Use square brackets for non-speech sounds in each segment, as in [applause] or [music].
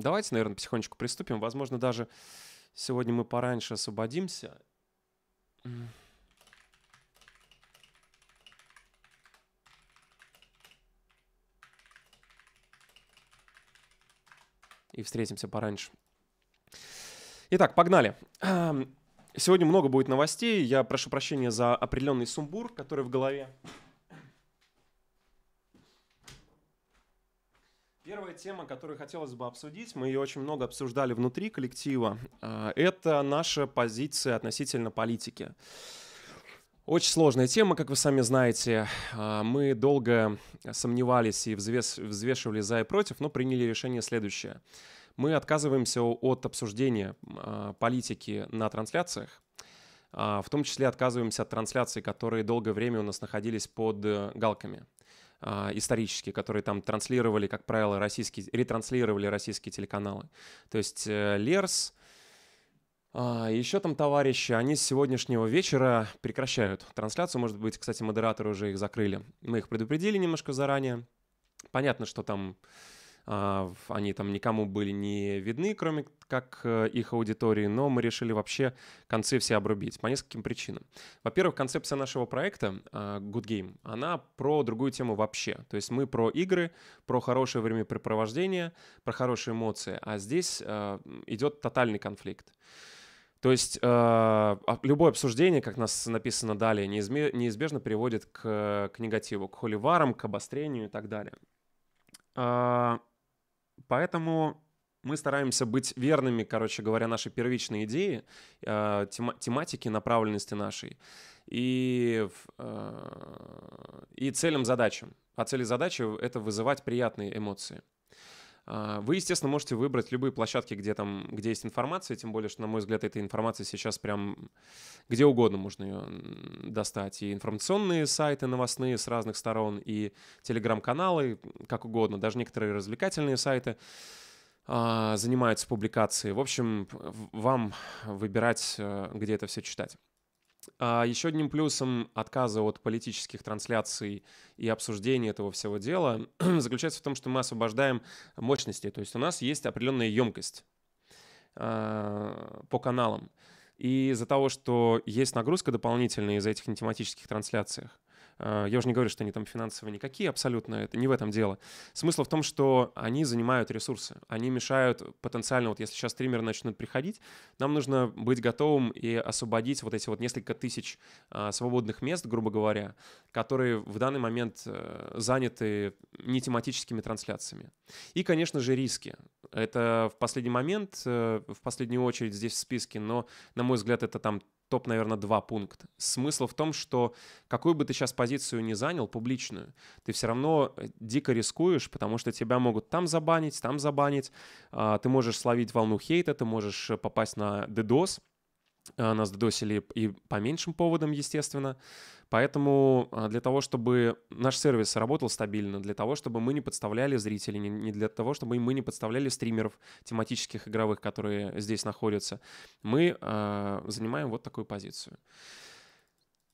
давайте, наверное, потихонечку приступим. Возможно, даже сегодня мы пораньше освободимся. И встретимся пораньше. Итак, погнали. Сегодня много будет новостей. Я прошу прощения за определенный сумбур, который в голове. Первая тема, которую хотелось бы обсудить, мы ее очень много обсуждали внутри коллектива, а, это наша позиция относительно политики. Очень сложная тема, как вы сами знаете. А, мы долго сомневались и взвес, взвешивали за и против, но приняли решение следующее. Мы отказываемся от обсуждения а, политики на трансляциях, в том числе отказываемся от трансляций, которые долгое время у нас находились под э, галками – э, исторические, которые там транслировали, как правило, российские, ретранслировали российские телеканалы. То есть э, Лерс, а, еще там товарищи, они с сегодняшнего вечера прекращают трансляцию. Может быть, кстати, модераторы уже их закрыли. Мы их предупредили немножко заранее. Понятно, что там а, они там никому были не видны, кроме как э, их аудитории, но мы решили вообще концы все обрубить по нескольким причинам. Во-первых, концепция нашего проекта а, Good Game, она про другую тему вообще. То есть мы про игры, про хорошее времяпрепровождение, про хорошие эмоции, а здесь э, идет тотальный конфликт. То есть э, а, любое обсуждение, как нас написано далее, неизме- неизбежно приводит к, э, к негативу, к холиварам, к обострению и так далее. Поэтому мы стараемся быть верными, короче говоря, нашей первичной идеи, э, тематики, направленности нашей и, э, и целям, задачам. А цели задачи — это вызывать приятные эмоции. А, вы, естественно, можете выбрать любые площадки, где там, где есть информация, тем более, что, на мой взгляд, эта информация сейчас прям где угодно можно ее достать. И информационные сайты новостные с разных сторон, и телеграм-каналы, как угодно, даже некоторые развлекательные сайты а, занимаются публикацией. В общем, вам выбирать, э, где это все читать. А, Еще одним плюсом отказа от политических трансляций и обсуждения этого всего дела [clears throat] заключается в том, что мы освобождаем мощности. То есть у нас есть определенная емкость а, по каналам. И из-за того, что есть нагрузка дополнительная из-за этих тематических трансляциях, Э, я уже не говорю, что они там финансово никакие абсолютно, это не в этом дело. Смысл в том, что они занимают ресурсы, они мешают потенциально, вот если сейчас стримеры начнут приходить, нам нужно быть готовым и освободить вот эти вот несколько тысяч а, свободных мест, грубо говоря, которые в данный момент э, заняты не тематическими трансляциями. И, конечно же, риски. Это в последний момент, э, в последнюю очередь здесь в списке, но, на мой взгляд, это там топ, наверное, два пункта. Смысл в том, что какую бы ты сейчас позицию не занял, публичную, ты все равно э, дико рискуешь, потому что тебя могут там забанить, там забанить, а, ты можешь словить волну хейта, ты можешь э, попасть на дедос, а, нас дедосили и по меньшим поводам, естественно, Поэтому а, для того, чтобы наш сервис работал стабильно, для того, чтобы мы не подставляли зрителей, не для того, чтобы мы не подставляли стримеров тематических игровых, которые здесь находятся, мы э, занимаем вот такую позицию.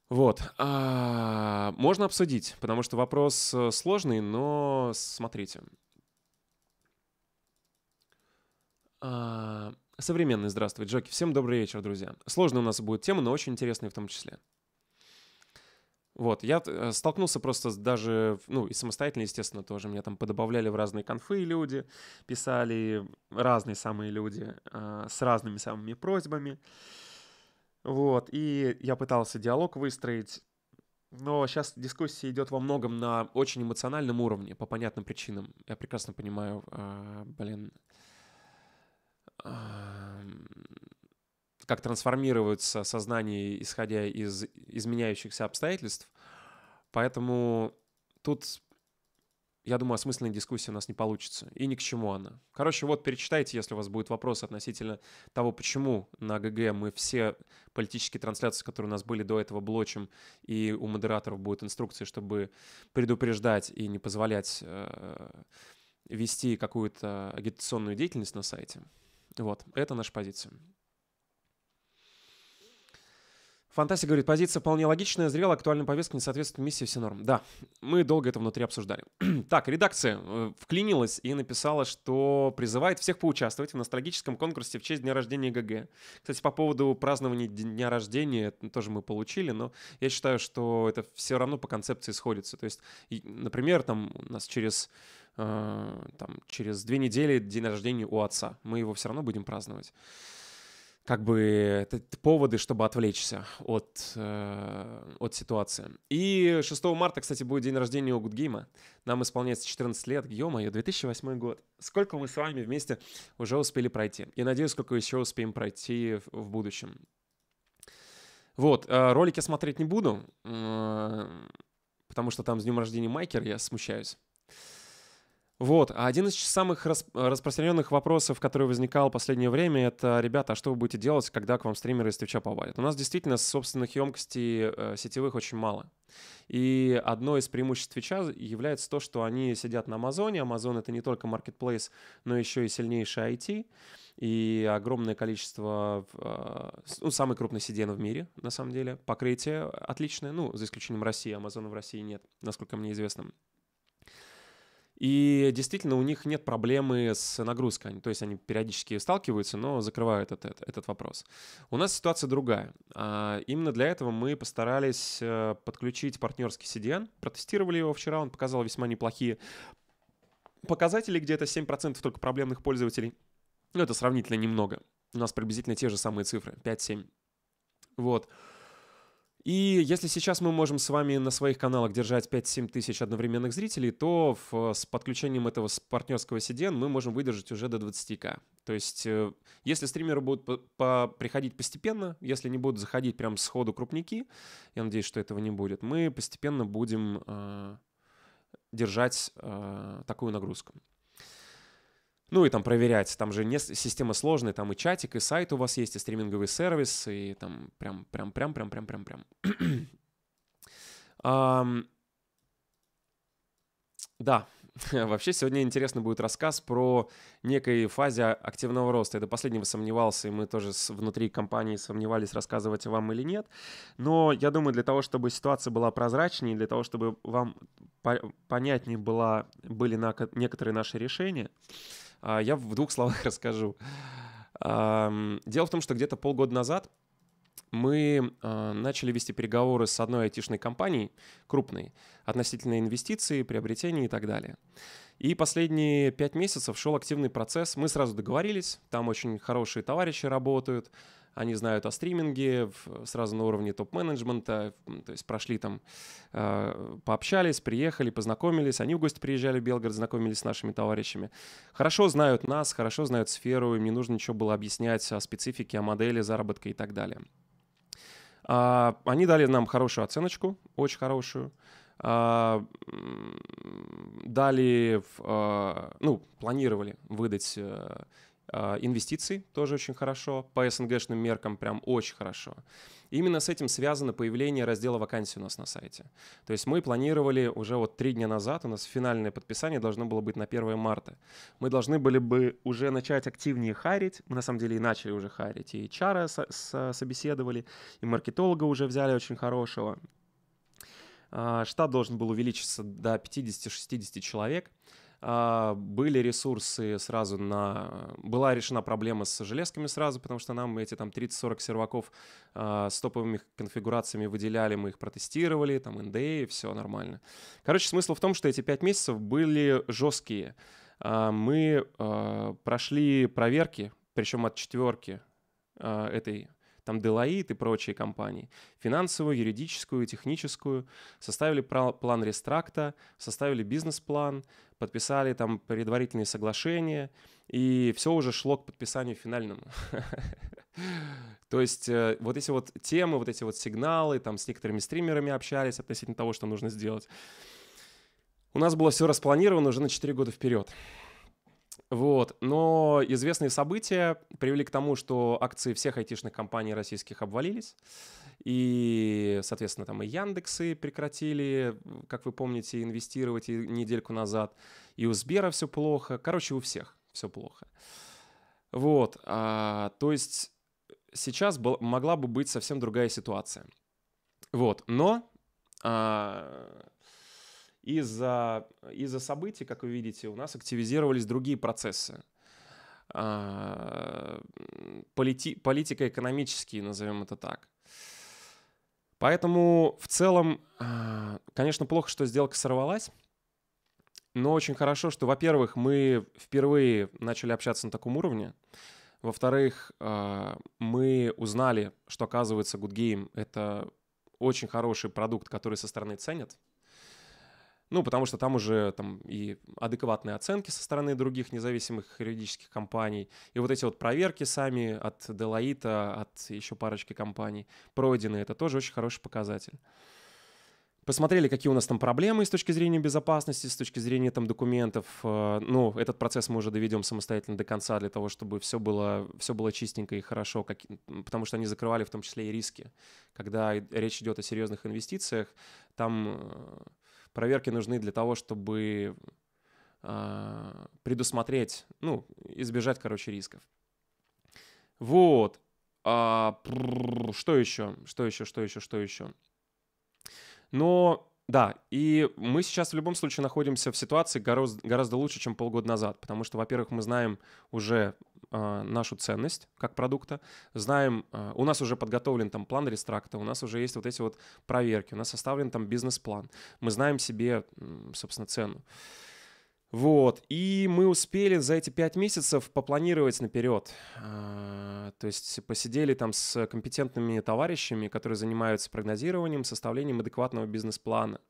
Вот. А, можно обсудить, потому что вопрос э, сложный, но смотрите. А, современный, здравствуй, Джоки. Всем добрый вечер, друзья. Сложная у нас будет тема, но очень интересная в том числе. Вот, я э, столкнулся просто даже, ну, и самостоятельно, естественно, тоже. Меня там подобавляли в разные конфы люди, писали разные самые люди а, с разными самыми просьбами. Вот, и я пытался диалог выстроить, но сейчас дискуссия идет во многом на очень эмоциональном уровне, по понятным причинам. Я прекрасно понимаю, а, блин, как трансформируется сознание, исходя из изменяющихся обстоятельств. Поэтому тут, я думаю, осмысленной дискуссии у нас не получится. И ни к чему она. Короче, вот перечитайте, если у вас будет вопрос относительно того, почему на ГГ мы все политические трансляции, которые у нас были до этого, блочим, и у модераторов будут инструкции, чтобы предупреждать и не позволять э, вести какую-то агитационную деятельность на сайте. Вот, это наша позиция. Фантастик говорит, позиция вполне логичная, зрела, актуальная повестка, не соответствует миссии, все норм. Да, мы долго это внутри обсуждали. [clears throat] так, редакция э, вклинилась и написала, что призывает всех поучаствовать в ностальгическом конкурсе в честь дня рождения ГГ. Кстати, по поводу празднования дня рождения тоже мы получили, но я считаю, что это все равно по концепции сходится. То есть, например, там у нас через э, там, через две недели день рождения у отца. Мы его все равно будем праздновать как бы это поводы, чтобы отвлечься от, э, от ситуации. И 6 марта, кстати, будет день рождения у Гудгейма. Нам исполняется 14 лет. Ё-моё, 2008 год. Сколько мы с вами вместе уже успели пройти. Я надеюсь, сколько еще успеем пройти в, в будущем. Вот, э, ролики смотреть не буду, э, потому что там с днем рождения Майкер, я смущаюсь. Вот, а один из самых расп- распространенных вопросов, который возникал в последнее время, это, ребята, а что вы будете делать, когда к вам стримеры из Твича повалят? У нас действительно собственных емкостей э, сетевых очень мало. И одно из преимуществ Твича является то, что они сидят на Амазоне. Амазон — это не только маркетплейс, но еще и сильнейший IT и огромное количество, э, ну, самый крупный CDN в мире, на самом деле. Покрытие отличное, ну, за исключением России, Амазона в России нет, насколько мне известно. И действительно, у них нет проблемы с нагрузкой. То есть они периодически сталкиваются, но закрывают этот, этот вопрос. У нас ситуация другая. А, именно для этого мы постарались э, подключить партнерский CDN. Протестировали его вчера, он показал весьма неплохие показатели, где-то 7% только проблемных пользователей. Ну, это сравнительно немного. У нас приблизительно те же самые цифры, 5-7. Вот. И если сейчас мы можем с вами на своих каналах держать 5-7 тысяч одновременных зрителей, то в, с подключением этого партнерского CDN мы можем выдержать уже до 20к. То есть, э, если стримеры будут по по приходить постепенно, если не будут заходить прям сходу крупники, я надеюсь, что этого не будет, мы постепенно будем э, держать э, такую нагрузку. Ну и там проверять, там же не, система сложная, там и чатик, и сайт у вас есть, и стриминговый сервис, и там прям, прям, прям, прям, прям, прям, прям. um, [clears throat] да, [laughs] вообще сегодня интересно будет рассказ про некой фазе а, активного роста. Я до последнего сомневался, и мы тоже внутри компании сомневались, рассказывать вам или нет. Но я думаю, для того, чтобы ситуация была прозрачнее, для того, чтобы вам понятнее была, были на, некоторые наши решения, а, я в двух словах [laughs] расскажу. Дело в том, что где-то полгода назад мы а, начали вести переговоры с одной айтишной компанией, крупной, относительно инвестиций, приобретений и так далее. И последние пять месяцев шел активный процесс. Мы сразу договорились, там очень хорошие товарищи работают, они знают о стриминге в, сразу на уровне топ-менеджмента, то есть прошли там, э, пообщались, приехали, познакомились, они в гости приезжали в Белгород, знакомились с нашими товарищами. Хорошо знают нас, хорошо знают сферу, им не нужно ничего было объяснять о специфике, о модели заработка и так далее. А, они дали нам хорошую оценочку, очень хорошую. А, дали, в, а, э, ну, планировали выдать э, а, инвестиций тоже очень хорошо, по СНГшным меркам прям очень хорошо. именно с этим связано появление раздела вакансий у нас на сайте. То есть мы планировали уже вот три дня назад, у нас финальное подписание должно было быть на 1 марта. Мы должны были бы уже начать активнее харить, мы на самом деле и начали уже харить, и чара собеседовали, и маркетолога уже взяли очень хорошего. А, штат должен был увеличиться до 50-60 человек – а, были ресурсы сразу на... Была решена проблема с железками сразу, потому что нам эти там 30-40 серваков а, с топовыми конфигурациями выделяли, мы их протестировали, там NDA, все нормально. Короче, смысл в том, что эти 5 месяцев были жесткие. А, мы прошли проверки, причем от четверки этой там Делаит и прочие компании, финансовую, юридическую, техническую, составили план рестракта, составили бизнес-план, подписали там предварительные соглашения, и все уже шло к подписанию финальному. [laughs] То есть э, вот эти вот темы, вот эти вот сигналы, там с некоторыми стримерами общались относительно того, что нужно сделать. У нас было все распланировано уже на 4 года вперед. Вот. Но известные события привели к тому, что акции всех айтишных компаний российских обвалились. И, соответственно, там и Яндексы прекратили, как вы помните, инвестировать и недельку назад. И у Сбера все плохо. Короче, у всех все плохо. Вот. А, то есть сейчас был, могла бы быть совсем другая ситуация. Вот. Но а, из-за из событий, как вы видите, у нас активизировались другие процессы. А, полити, политико-экономические, назовем это так. Поэтому в целом, а, конечно, плохо, что сделка сорвалась. Но очень хорошо, что, во-первых, мы впервые начали общаться на таком уровне. Во-вторых, а, мы узнали, что, оказывается, Good Game — это очень хороший продукт, который со стороны ценят. Ну, потому что там уже там и адекватные оценки со стороны других независимых юридических компаний, и вот эти вот проверки сами от Делаита, от еще парочки компаний пройдены, это тоже очень хороший показатель. Посмотрели, какие у нас там проблемы с точки зрения безопасности, с точки зрения там документов. Э, ну, этот процесс мы уже доведем самостоятельно до конца для того, чтобы все было, все было чистенько и хорошо, как, потому что они закрывали в том числе и риски. Когда речь идет о серьезных инвестициях, там э, Проверки нужны для того, чтобы э, предусмотреть, ну, избежать, короче, рисков. Вот. А, что еще? Что еще? Что еще? Что еще? Но да, и мы сейчас в любом случае находимся в ситуации гораздо, гораздо лучше, чем полгода назад, потому что, во-первых, мы знаем уже а, нашу ценность как продукта, знаем, а, у нас уже подготовлен там план рестракта, у нас уже есть вот эти вот проверки, у нас составлен там бизнес-план, мы знаем себе, собственно, цену. Вот, и мы успели за эти пять месяцев попланировать наперед. А, то есть посидели там с компетентными товарищами, которые занимаются прогнозированием, составлением адекватного бизнес-плана.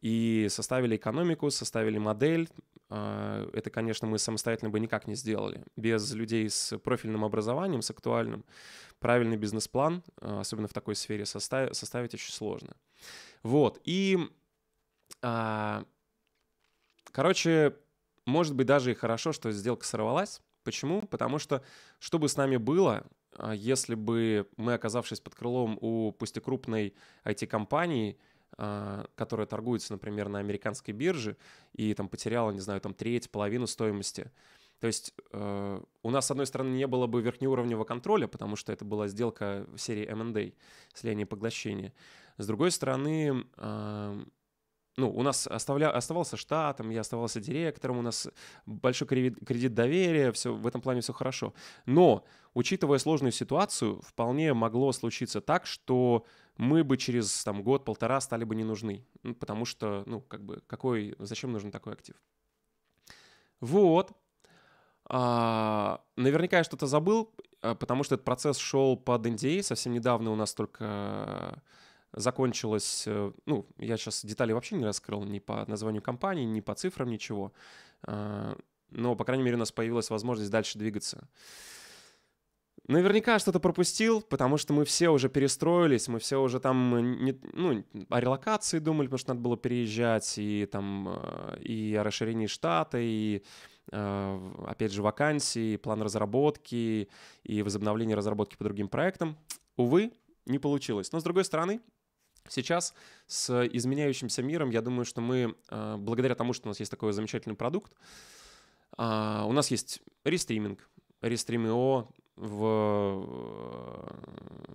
И составили экономику, составили модель, а, это, конечно, мы самостоятельно бы никак не сделали. Без людей с профильным образованием, с актуальным, правильный бизнес-план, а, особенно в такой сфере, составить, составить очень сложно. Вот, и... А, короче, может быть, даже и хорошо, что сделка сорвалась. Почему? Потому что, что бы с нами было, если бы мы, оказавшись под крылом у пусть и крупной IT-компании, а, которая торгуется, например, на американской бирже и там потеряла, не знаю, там треть, половину стоимости. То есть э, у нас, с одной стороны, не было бы верхнеуровневого контроля, потому что это была сделка в серии M&A, слияние поглощения. С другой стороны, а, ну, у нас оставля... оставался штатом, я оставался директором, у нас большой кредит доверия, все, в этом плане все хорошо. Но, учитывая сложную ситуацию, вполне могло случиться так, что мы бы через там, год-полтора стали бы не нужны. Ну, потому что, ну, как бы, какой, зачем нужен такой актив? Вот. А, наверняка я что-то забыл, а, потому что этот процесс шел под NDA. А. Совсем недавно у нас только э, закончилось, э, ну, я сейчас детали вообще не раскрыл ни по названию компании, ни по цифрам, ничего. А, но, по крайней мере, у нас появилась возможность дальше двигаться. Наверняка что-то пропустил, потому что мы все уже перестроились, мы все уже там э, не, ну, о релокации думали, потому что надо было переезжать, и там э, и о расширении штата, и э, опять же вакансии, план разработки, и возобновление разработки по другим проектам. Увы, не получилось. Но с другой стороны, Сейчас с изменяющимся миром, я думаю, что мы, благодаря тому, что у нас есть такой замечательный продукт, у нас есть рестриминг, Restream.io, в... Э,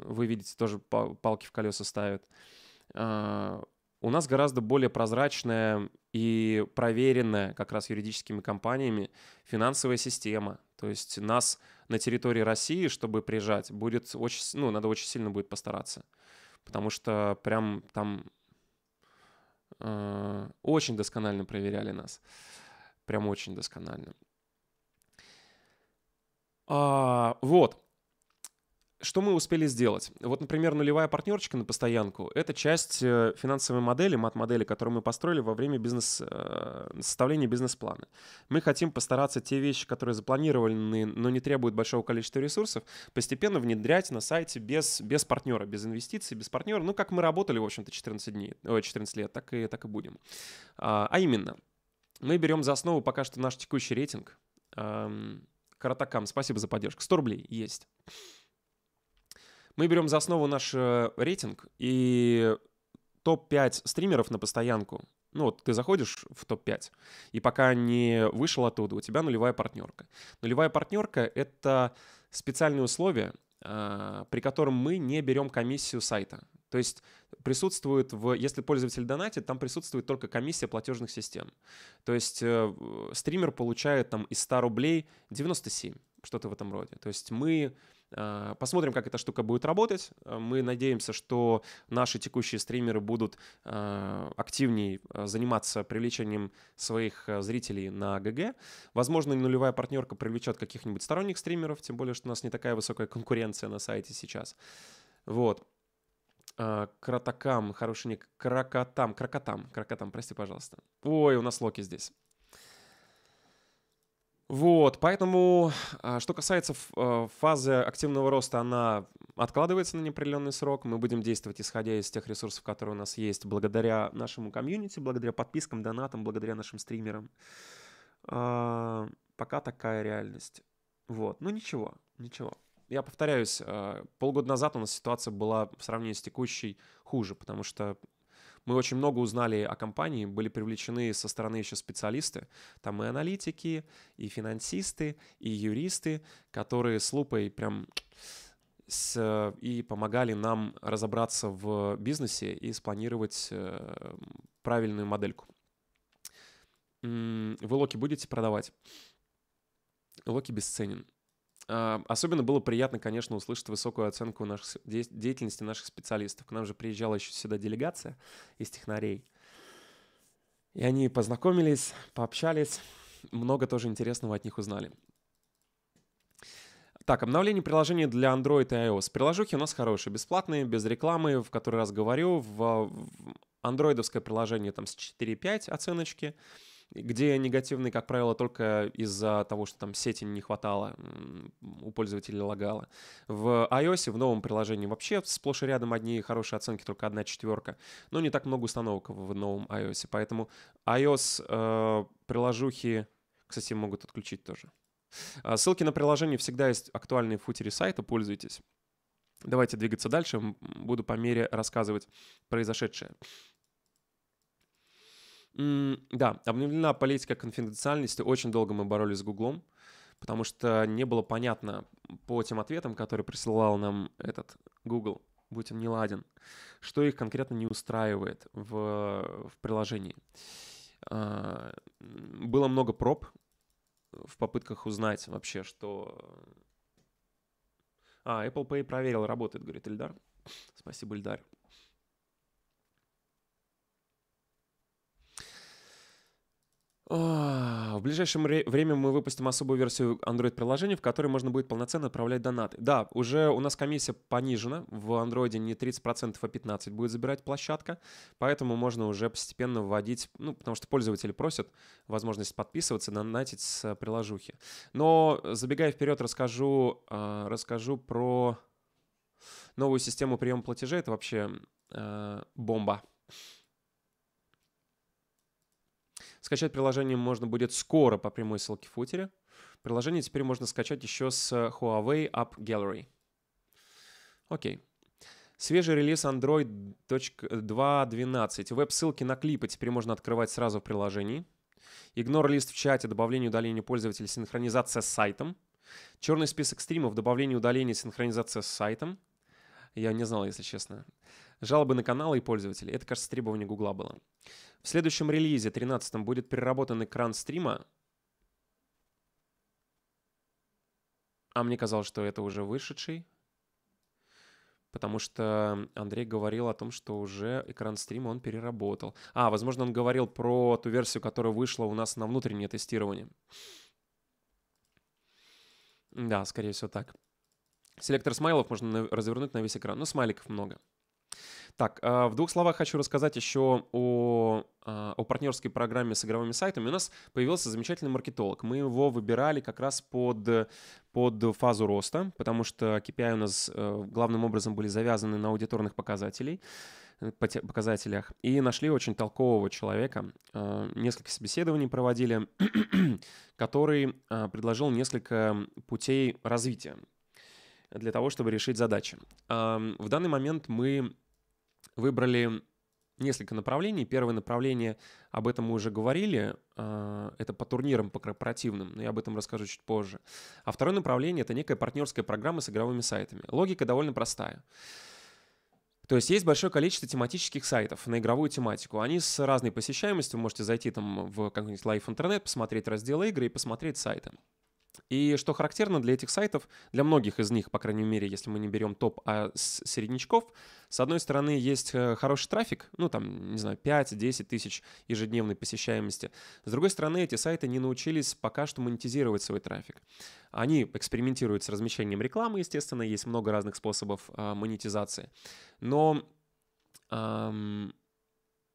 вы видите, тоже палки в колеса ставят. А, у нас гораздо более прозрачная и проверенная как раз юридическими компаниями финансовая система. То есть нас на территории России, чтобы приезжать, будет очень, ну, надо очень сильно будет постараться. Потому что прям там э, очень досконально проверяли нас. Прям очень досконально. А, вот. Что мы успели сделать? Вот, например, нулевая партнерочка на постоянку — это часть э, финансовой модели, мат-модели, которую мы построили во время бизнес, э, составления бизнес-плана. Мы хотим постараться те вещи, которые запланированы, но не требуют большого количества ресурсов, постепенно внедрять на сайте без, без партнера, без инвестиций, без партнера. Ну, как мы работали, в общем-то, 14, дней, 14 лет, так и, так и будем. А, а именно, мы берем за основу пока что наш текущий рейтинг — Каратакам, спасибо за поддержку. 100 рублей есть. Мы берем за основу наш э, рейтинг и топ-5 стримеров на постоянку. Ну вот ты заходишь в топ-5, и пока не вышел оттуда, у тебя нулевая партнерка. Нулевая партнерка — это специальные условия, а, при котором мы не берем комиссию сайта. То есть присутствует в, если пользователь донатит, там присутствует только комиссия платежных систем. То есть э, стример получает там из 100 рублей 97, что-то в этом роде. То есть мы Э, посмотрим, как эта штука будет работать. Э, мы надеемся, что наши текущие стримеры будут э, активнее заниматься привлечением своих зрителей на ГГ. Возможно, нулевая партнерка привлечет каких-нибудь сторонних стримеров, тем более, что у нас не такая высокая конкуренция на сайте сейчас. Вот. Кротакам, хороший ник. Крокотам, крокотам, крокотам, прости, пожалуйста. Ой, у нас Локи здесь. Вот, поэтому, а, что касается э, фазы активного роста, она откладывается на неопределенный срок. Мы будем действовать исходя из тех ресурсов, которые у нас есть, благодаря нашему комьюнити, благодаря подпискам, донатам, благодаря нашим стримерам. А, пока такая реальность. Вот, ну ничего, ничего. Я повторяюсь, а, полгода назад у нас ситуация была в сравнении с текущей хуже, потому что мы очень много узнали о компании, были привлечены со стороны еще специалисты. Там и аналитики, и финансисты, и юристы, которые с лупой прям с, э, и помогали нам разобраться в бизнесе и спланировать э, правильную модельку. Вы локи будете продавать? Локи бесценен. Особенно было приятно, конечно, услышать высокую оценку наших, деятельности наших специалистов. К нам же приезжала еще сюда делегация из технарей. И они познакомились, пообщались, много тоже интересного от них узнали. Так, обновление приложения для Android и iOS. Приложухи у нас хорошие, бесплатные, без рекламы, в который раз говорю. В, в андроидовское приложение там с 4.5 оценочки. оценочки где негативный, как правило, только из-за того, что там сети не хватало, у пользователей лагало. В iOS, в новом приложении вообще сплошь и рядом одни хорошие оценки, только одна четверка. Но не так много установок в новом iOS, поэтому iOS э, приложухи, кстати, могут отключить тоже. А, ссылки на приложение всегда есть актуальные в футере сайта, пользуйтесь. Давайте двигаться дальше, буду по мере рассказывать произошедшее. Да, обновлена политика конфиденциальности. Очень долго мы боролись с Гуглом, потому что не было понятно по тем ответам, которые присылал нам этот Google, будь он не ладен, что их конкретно не устраивает в, в приложении. А, было много проб в попытках узнать вообще, что... А, Apple Pay проверил, работает, говорит Ильдар. Спасибо, Ильдар. А, в ближайшем время мы выпустим особую версию Android-приложения, в которой можно будет полноценно отправлять донаты. Да, уже у нас комиссия понижена. В Android не 30%, а 15% будет забирать площадка. Поэтому можно уже постепенно вводить, ну, потому что пользователи просят возможность подписываться, донатить с приложухи. Но забегая вперед, расскажу, а, расскажу про новую систему приема платежей. Это вообще а, бомба. Скачать приложение можно будет скоро по прямой ссылке в футере. Приложение теперь можно скачать еще с Huawei App Gallery. Окей. Свежий релиз Android 2.12. Веб-ссылки на клипы теперь можно открывать сразу в приложении. Игнор-лист в чате, добавление удаления пользователя, синхронизация с сайтом. Черный список стримов, добавление удаления, синхронизация с сайтом. Я не знал, если честно. Жалобы на каналы и пользователей. Это, кажется, требование Гугла было. В следующем релизе, 13 будет переработан экран стрима. А мне казалось, что это уже вышедший. Потому что Андрей говорил о том, что уже экран стрима он переработал. А, возможно, он говорил про ту версию, которая вышла у нас на внутреннее тестирование. Да, скорее всего так. Селектор смайлов можно развернуть на весь экран. но ну, смайликов много. Так, э, в двух словах хочу рассказать еще о, э, о партнерской программе с игровыми сайтами. У нас появился замечательный маркетолог. Мы его выбирали как раз под, под фазу роста, потому что KPI у нас э, главным образом были завязаны на аудиторных показателей показателях. И нашли очень толкового человека. Несколько собеседований проводили, [clears throat] который предложил несколько путей развития для того, чтобы решить задачи. Эм, в данный момент мы выбрали несколько направлений. Первое направление, об этом мы уже говорили, а, это по турнирам, по корпоративным, но я об этом расскажу чуть позже. А второе направление — это некая партнерская программа с игровыми сайтами. Логика довольно простая. То есть есть большое количество тематических сайтов на игровую тематику. Они с разной посещаемостью. Вы можете зайти там в какой-нибудь лайф интернет, посмотреть разделы игры и посмотреть сайты. И что характерно для этих сайтов, для многих из них, по крайней мере, если мы не берем топ, а с середнячков, с одной стороны, есть э, хороший трафик, ну там, не знаю, 5-10 тысяч ежедневной посещаемости. С другой стороны, эти сайты не научились пока что монетизировать свой трафик. Они экспериментируют с размещением рекламы, естественно, есть много разных способов а, монетизации. Но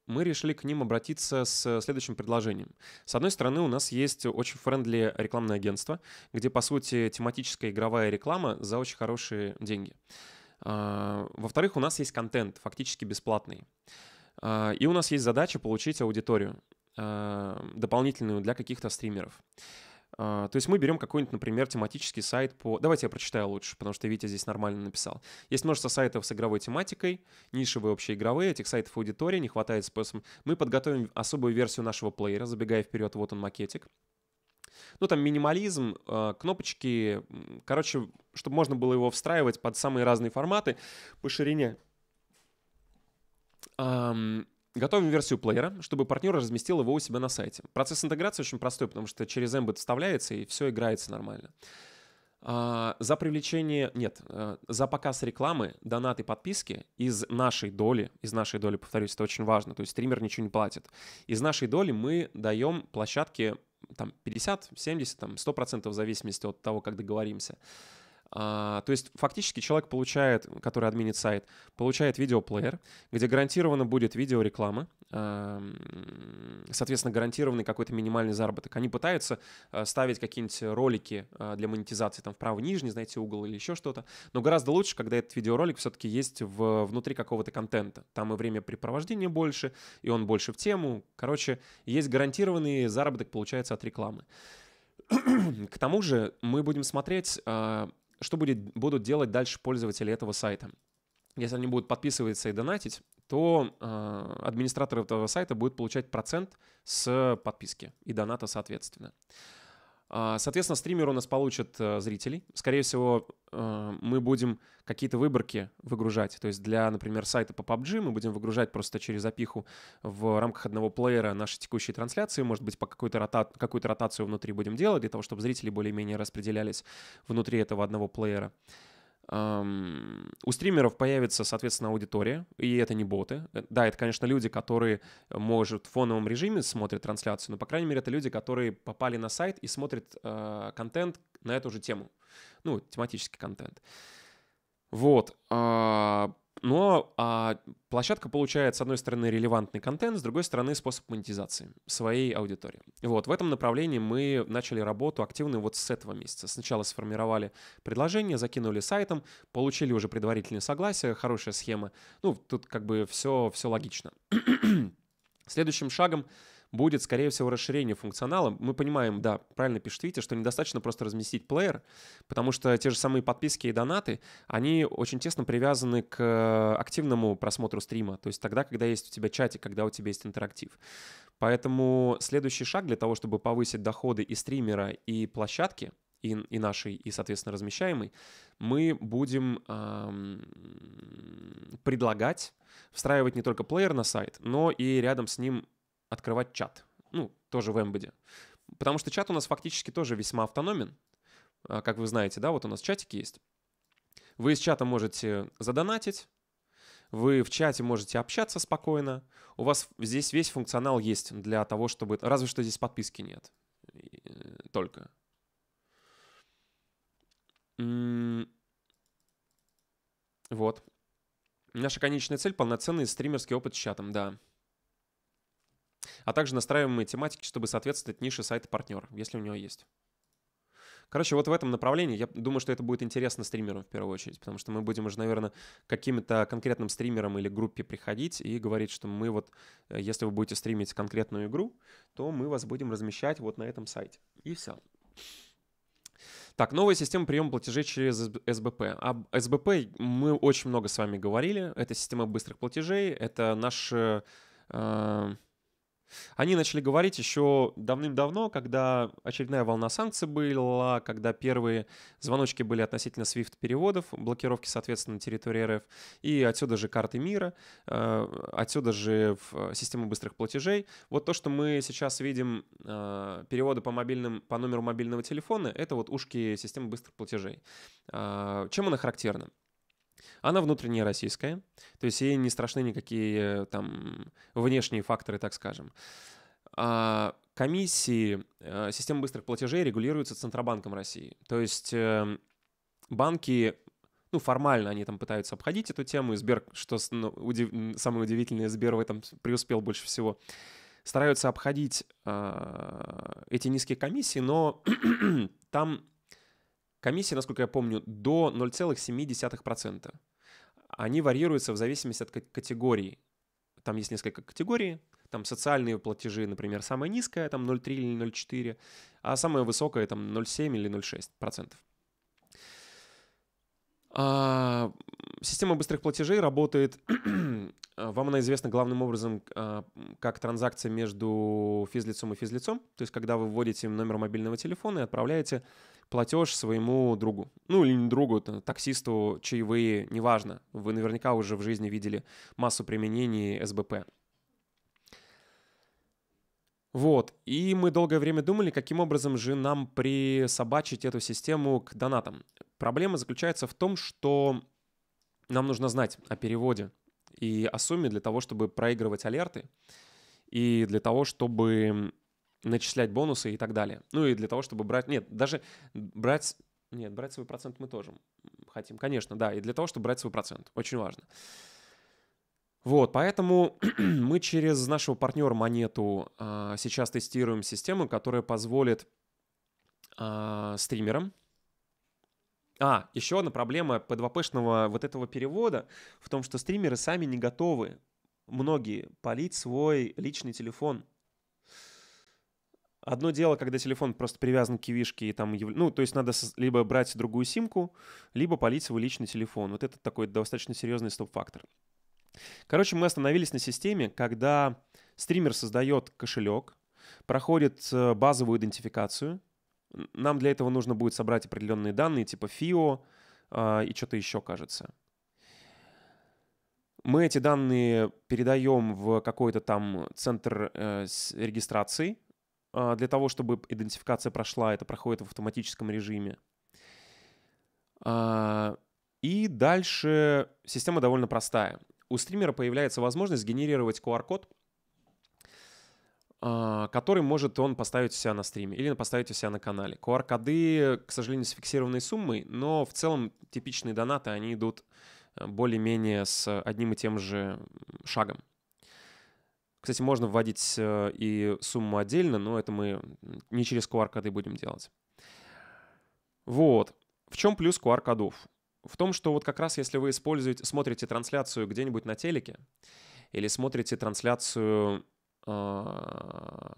мы решили к ним обратиться с следующим предложением. С одной стороны, у нас есть очень френдли рекламное агентство, где, по сути, тематическая игровая реклама за очень хорошие деньги. А, во-вторых, у нас есть контент, фактически бесплатный. А, и у нас есть задача получить аудиторию а, дополнительную для каких-то стримеров. А, то есть мы берем какой-нибудь, например, тематический сайт по... Давайте я прочитаю лучше, потому что Витя здесь нормально написал. Есть множество сайтов с игровой тематикой, нишевые общеигровые, этих сайтов аудитории не хватает способом. Мы подготовим особую версию нашего плеера, забегая вперед, вот он макетик. Ну, там минимализм, а, кнопочки, короче, чтобы можно было его встраивать под самые разные форматы по ширине. Готовим версию плеера, чтобы партнер разместил его у себя на сайте. Процесс интеграции очень простой, потому что через Embed вставляется и все играется нормально. А, за привлечение, нет, э, за показ рекламы, донаты, подписки из нашей доли, из нашей доли, повторюсь, это очень важно, то есть стример ничего не платит. Из нашей доли мы даем площадке там 50, 70, там 100% в зависимости от того, как договоримся. А, то есть фактически человек получает, который админит сайт, получает видеоплеер, где гарантированно будет видеореклама, а, соответственно, гарантированный какой-то минимальный заработок. Они пытаются э, ставить какие-нибудь ролики э, для монетизации там вправо-нижний, знаете, угол или еще что-то, но гораздо лучше, когда этот видеоролик все-таки есть в, внутри какого-то контента. Там и времяпрепровождение больше, и он больше в тему. Короче, есть гарантированный заработок, получается, от рекламы. [clears throat] К тому же мы будем смотреть, э, что будет, будут делать дальше пользователи этого сайта. Если они будут подписываться и донатить, то э, администратор этого сайта будут получать процент с подписки и доната соответственно. А, соответственно, стример у нас получит э, зрителей. Скорее всего, э, мы будем какие-то выборки выгружать. То есть для, например, сайта по PUBG мы будем выгружать просто через опиху в рамках одного плеера наши текущие трансляции. Может быть, по какой-то рота... какую ротацию внутри будем делать, для того, чтобы зрители более-менее распределялись внутри этого одного плеера у стримеров появится, соответственно, аудитория, и это не боты. Э, да, это, конечно, люди, которые, э, может, в фоновом режиме смотрят трансляцию, но, по крайней мере, это люди, которые попали на сайт и смотрят э, контент на эту же тему. Ну, тематический контент. Вот. А, но а, площадка получает, с одной стороны, релевантный контент, с другой стороны, способ монетизации своей аудитории. Вот, в этом направлении мы начали работу активную вот с этого месяца. Сначала сформировали предложение, закинули сайтом, получили уже предварительное согласие, хорошая схема. Ну, тут как бы все, все логично. [clears throat] Следующим шагом будет, скорее всего, расширение функционала. Мы понимаем, да, правильно пишет Витя, что недостаточно просто разместить плеер, потому что те же самые подписки и донаты, они очень тесно привязаны к э, активному просмотру стрима, то есть тогда, когда есть у тебя чатик, когда у тебя есть интерактив. Поэтому следующий шаг для того, чтобы повысить доходы и стримера, и площадки, и, и нашей, и, соответственно, размещаемой, мы будем эм, предлагать встраивать не только плеер на сайт, но и рядом с ним открывать чат. Ну, тоже в Эмбоди. Потому что чат у нас фактически тоже весьма автономен. А, как вы знаете, да, вот у нас чатики есть. Вы из чата можете задонатить, вы в чате можете общаться спокойно. У вас здесь весь функционал есть для того, чтобы... Разве что здесь подписки нет. Э, только. Вот. Наша конечная цель — полноценный стримерский опыт с чатом, да а также настраиваемые тематики, чтобы соответствовать нише сайта партнера, если у него есть. Короче, вот в этом направлении, я думаю, что это будет интересно стримерам в первую очередь, потому что мы будем уже, наверное, каким-то конкретным стримерам или группе приходить и говорить, что мы вот, э, если вы будете стримить конкретную игру, то мы вас будем размещать вот на этом сайте. И все. Так, новая система приема платежей через СБП. Об СБП мы очень много с вами говорили. Это система быстрых платежей, это наш... Э, э они начали говорить еще давным-давно, когда очередная волна санкций была, когда первые звоночки были относительно SWIFT-переводов, блокировки, соответственно, на территории РФ, и отсюда же карты мира, э, отсюда же система быстрых платежей. Вот то, что мы сейчас видим, э, переводы по, мобильным, по номеру мобильного телефона, это вот ушки системы быстрых платежей. Э, чем она характерна? Она внутренняя российская, то есть ей не страшны никакие э, там внешние факторы, так скажем. А комиссии э, системы быстрых платежей регулируются Центробанком России. То есть эм, банки ну, формально они там пытаются обходить эту тему, и Сбер, что ну, удив... самое удивительное, Сбер в этом преуспел больше всего, стараются обходить э, эти низкие комиссии, но [clears throat] там Комиссия, насколько я помню, до 0,7%. Они варьируются в зависимости от категории. Там есть несколько категорий. Там социальные платежи, например, самая низкая, там 0,3 или 0,4, а самая высокая там 0,7 или 0,6%. А, система быстрых платежей работает, а, вам она известна главным образом а, как транзакция между физлицом и физлицом, то есть когда вы вводите номер мобильного телефона и отправляете платеж своему другу. Ну, или не другу, таксисту, чаевые, неважно. Вы наверняка уже в жизни видели массу применений СБП. Вот, и мы долгое время думали, каким образом же нам присобачить эту систему к донатам. Проблема заключается в том, что нам нужно знать о переводе и о сумме для того, чтобы проигрывать алерты, и для того, чтобы начислять бонусы и так далее. Ну и для того, чтобы брать... Нет, даже брать... Нет, брать свой процент мы тоже хотим, конечно, да, и для того, чтобы брать свой процент. Очень важно. Вот, поэтому [clears throat] мы через нашего партнера Монету а, сейчас тестируем систему, которая позволит а, стримерам. А, еще одна проблема P2P-шного вот этого перевода в том, что стримеры сами не готовы многие полить свой личный телефон Одно дело, когда телефон просто привязан к кивишке, и там, ну, то есть надо либо брать другую симку, либо полить свой личный телефон. Вот это такой достаточно серьезный стоп-фактор. Короче, мы остановились на системе, когда стример создает кошелек, проходит э, базовую идентификацию. Нам для этого нужно будет собрать определенные данные, типа FIO э, а, и что-то еще, кажется. Мы эти данные передаем в какой-то там центр э, регистрации, а, для того, чтобы идентификация прошла, это проходит в автоматическом режиме. А, и дальше система довольно простая. У стримера появляется возможность генерировать QR-код, а, который может он поставить у себя на стриме или поставить у себя на канале. QR-коды, к сожалению, с фиксированной суммой, но в целом типичные донаты, они идут э, более-менее с одним и тем же шагом. Кстати, можно вводить э, и сумму отдельно, но это мы не через QR-коды будем делать. Вот. В чем плюс QR-кодов? В том, что вот как раз если вы используете, смотрите трансляцию где-нибудь на телеке или смотрите трансляцию, э,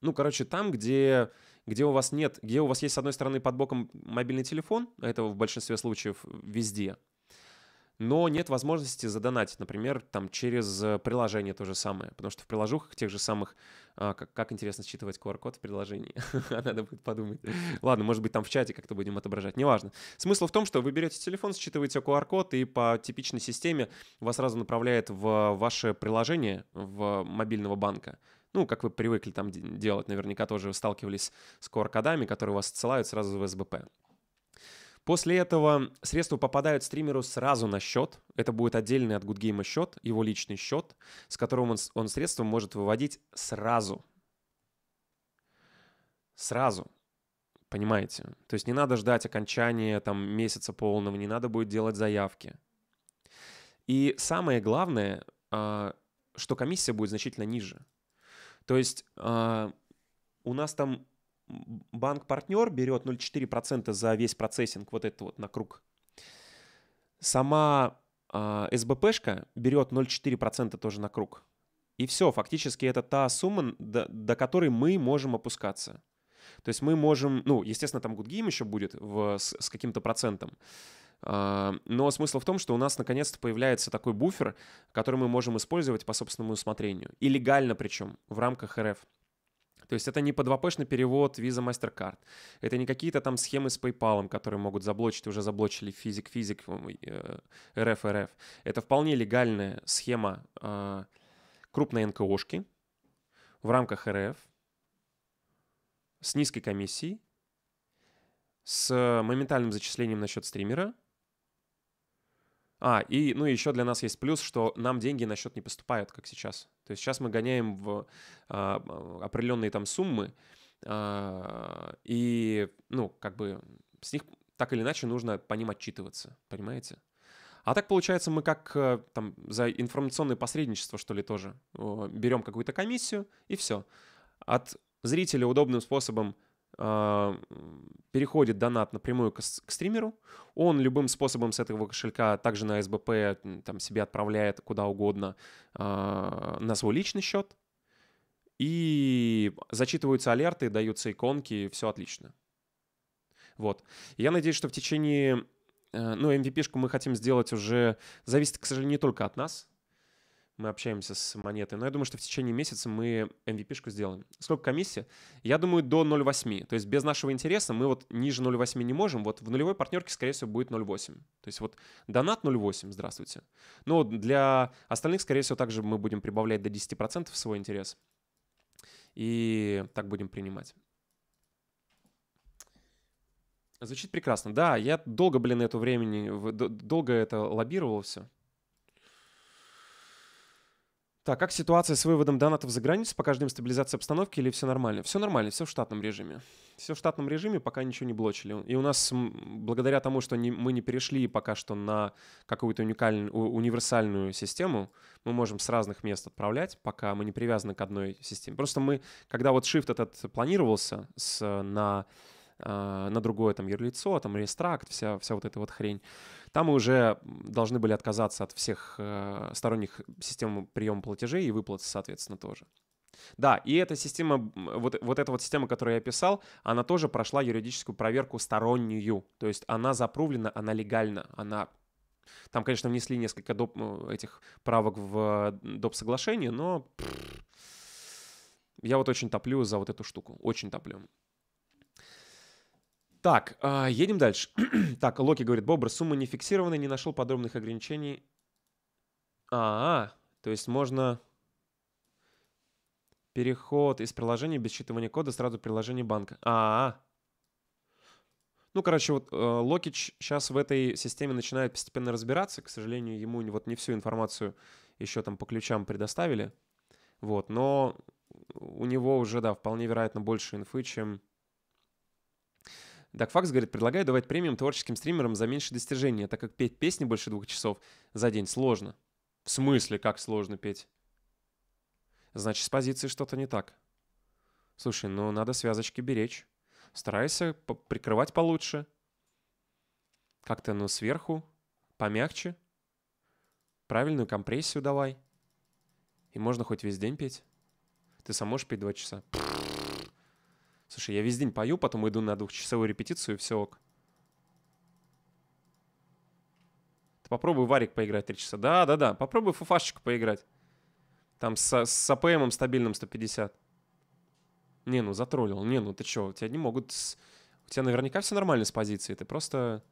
ну, короче, там, где, где у вас нет, где у вас есть, с одной стороны, под боком мобильный телефон, а этого в большинстве случаев везде – но нет возможности задонатить, например, там через э, приложение то же самое, потому что в приложухах тех же самых, а, как, как интересно считывать QR-код в приложении, [laughs] а надо будет подумать. Ладно, может быть, там в чате как-то будем отображать, неважно. Смысл в том, что вы берете телефон, считываете QR-код, и по типичной системе вас сразу направляет в ваше приложение в мобильного банка, ну, как вы привыкли там делать, наверняка тоже сталкивались с QR-кодами, которые вас ссылают сразу в СБП. После этого средства попадают стримеру сразу на счет. Это будет отдельный от Гудгейма счет, его личный счет, с которым он, он средства может выводить сразу. Сразу. Понимаете? То есть не надо ждать окончания там, месяца полного, не надо будет делать заявки. И самое главное, а, что комиссия будет значительно ниже. То есть а, у нас там банк-партнер берет 0,4% за весь процессинг, вот это вот на круг. Сама э, СБПшка берет 0,4% тоже на круг. И все, фактически это та сумма, до, до которой мы можем опускаться. То есть мы можем, ну, естественно, там гудгейм еще будет в, с, с каким-то процентом. А, но смысл в том, что у нас наконец-то появляется такой буфер, который мы можем использовать по собственному усмотрению. И легально причем, в рамках РФ. То есть это не по 2 перевод Visa MasterCard. Это не какие-то там схемы с PayPal, которые могут заблочить, уже заблочили физик-физик, РФ-РФ. Э, это вполне легальная схема а, крупной НКОшки в рамках РФ с низкой комиссией, с моментальным зачислением на счет стримера – а, и, ну, еще для нас есть плюс, что нам деньги на счет не поступают, как сейчас. То есть сейчас мы гоняем в а, определенные там суммы, а, и, ну, как бы с них так или иначе нужно по ним отчитываться, понимаете? А так получается, мы как э, там за информационное посредничество, что ли, тоже берем какую-то комиссию, и все. От зрителя удобным способом а, переходит донат напрямую к, стримеру, он любым способом с этого кошелька также на СБП там, себе отправляет куда угодно а, на свой личный счет, и зачитываются алерты, даются иконки, все отлично. Вот. Я надеюсь, что в течение... Э, ну, MVP-шку мы хотим сделать уже... Зависит, к сожалению, не только от нас, мы общаемся с монетой. Но я думаю, что в течение месяца мы MVP-шку эм сделаем. Сколько комиссия? Я думаю, до 0,8. То есть без нашего интереса мы вот ниже 0,8 не можем. Вот в нулевой партнерке, скорее всего, будет 0,8. То есть вот донат 0,8, здравствуйте. Но для остальных, скорее всего, также мы будем прибавлять до 10% свой интерес. И так будем принимать. Звучит прекрасно. Да, я долго, блин, это времени, долго это лоббировал все. Так, как ситуация с выводом донатов за границу? Пока ждем стабилизации обстановки или все нормально? Все нормально, все в штатном режиме. Все в штатном режиме, пока ничего не блочили. И у нас, благодаря тому, что не, мы не перешли пока что на какую-то уникальную, универсальную систему, мы можем с разных мест отправлять, пока мы не привязаны к одной системе. Просто мы, когда вот shift этот планировался с, на а, на другое там юрлицо, там рестракт, вся, вся вот эта вот хрень. Там мы уже должны были отказаться от всех э, сторонних систем приема платежей и выплат, соответственно, тоже. Да, и эта система, вот, вот эта вот система, которую я описал, она тоже прошла юридическую проверку стороннюю. То есть она запрувлена, она легальна, она... Там, конечно, внесли несколько доп, этих правок в доп. соглашение, но... Я вот очень топлю за вот эту штуку, очень топлю. Так, э, едем дальше. [clears throat] так, Локи говорит, Бобр, сумма не фиксирована, не нашел подробных ограничений. А, -а, -а то есть можно переход из приложения без считывания кода сразу в приложение банка. А, -а, -а. Ну, короче, вот э, Локич сейчас в этой системе начинает постепенно разбираться. К сожалению, ему вот не всю информацию еще там по ключам предоставили. Вот, но у него уже, да, вполне вероятно больше инфы, чем DuckFax говорит, предлагаю давать премиум творческим стримерам за меньшие достижения, так как петь песни больше двух часов за день сложно. В смысле, как сложно петь? Значит, с позиции что-то не так. Слушай, ну надо связочки беречь. Старайся по прикрывать получше. Как-то, ну, сверху, помягче. Правильную компрессию давай. И можно хоть весь день петь. Ты сам можешь петь два часа. Пфф. Слушай, я весь день пою, потом иду на двухчасовую репетицию, и все ок. Ты попробуй варик поиграть три часа. Да-да-да, попробуй фуфашечку поиграть. Там с, с АПМом стабильным 150. Не, ну затроллил. Не, ну ты чё, тебя не могут... С... У тебя наверняка все нормально с позиции. Ты просто...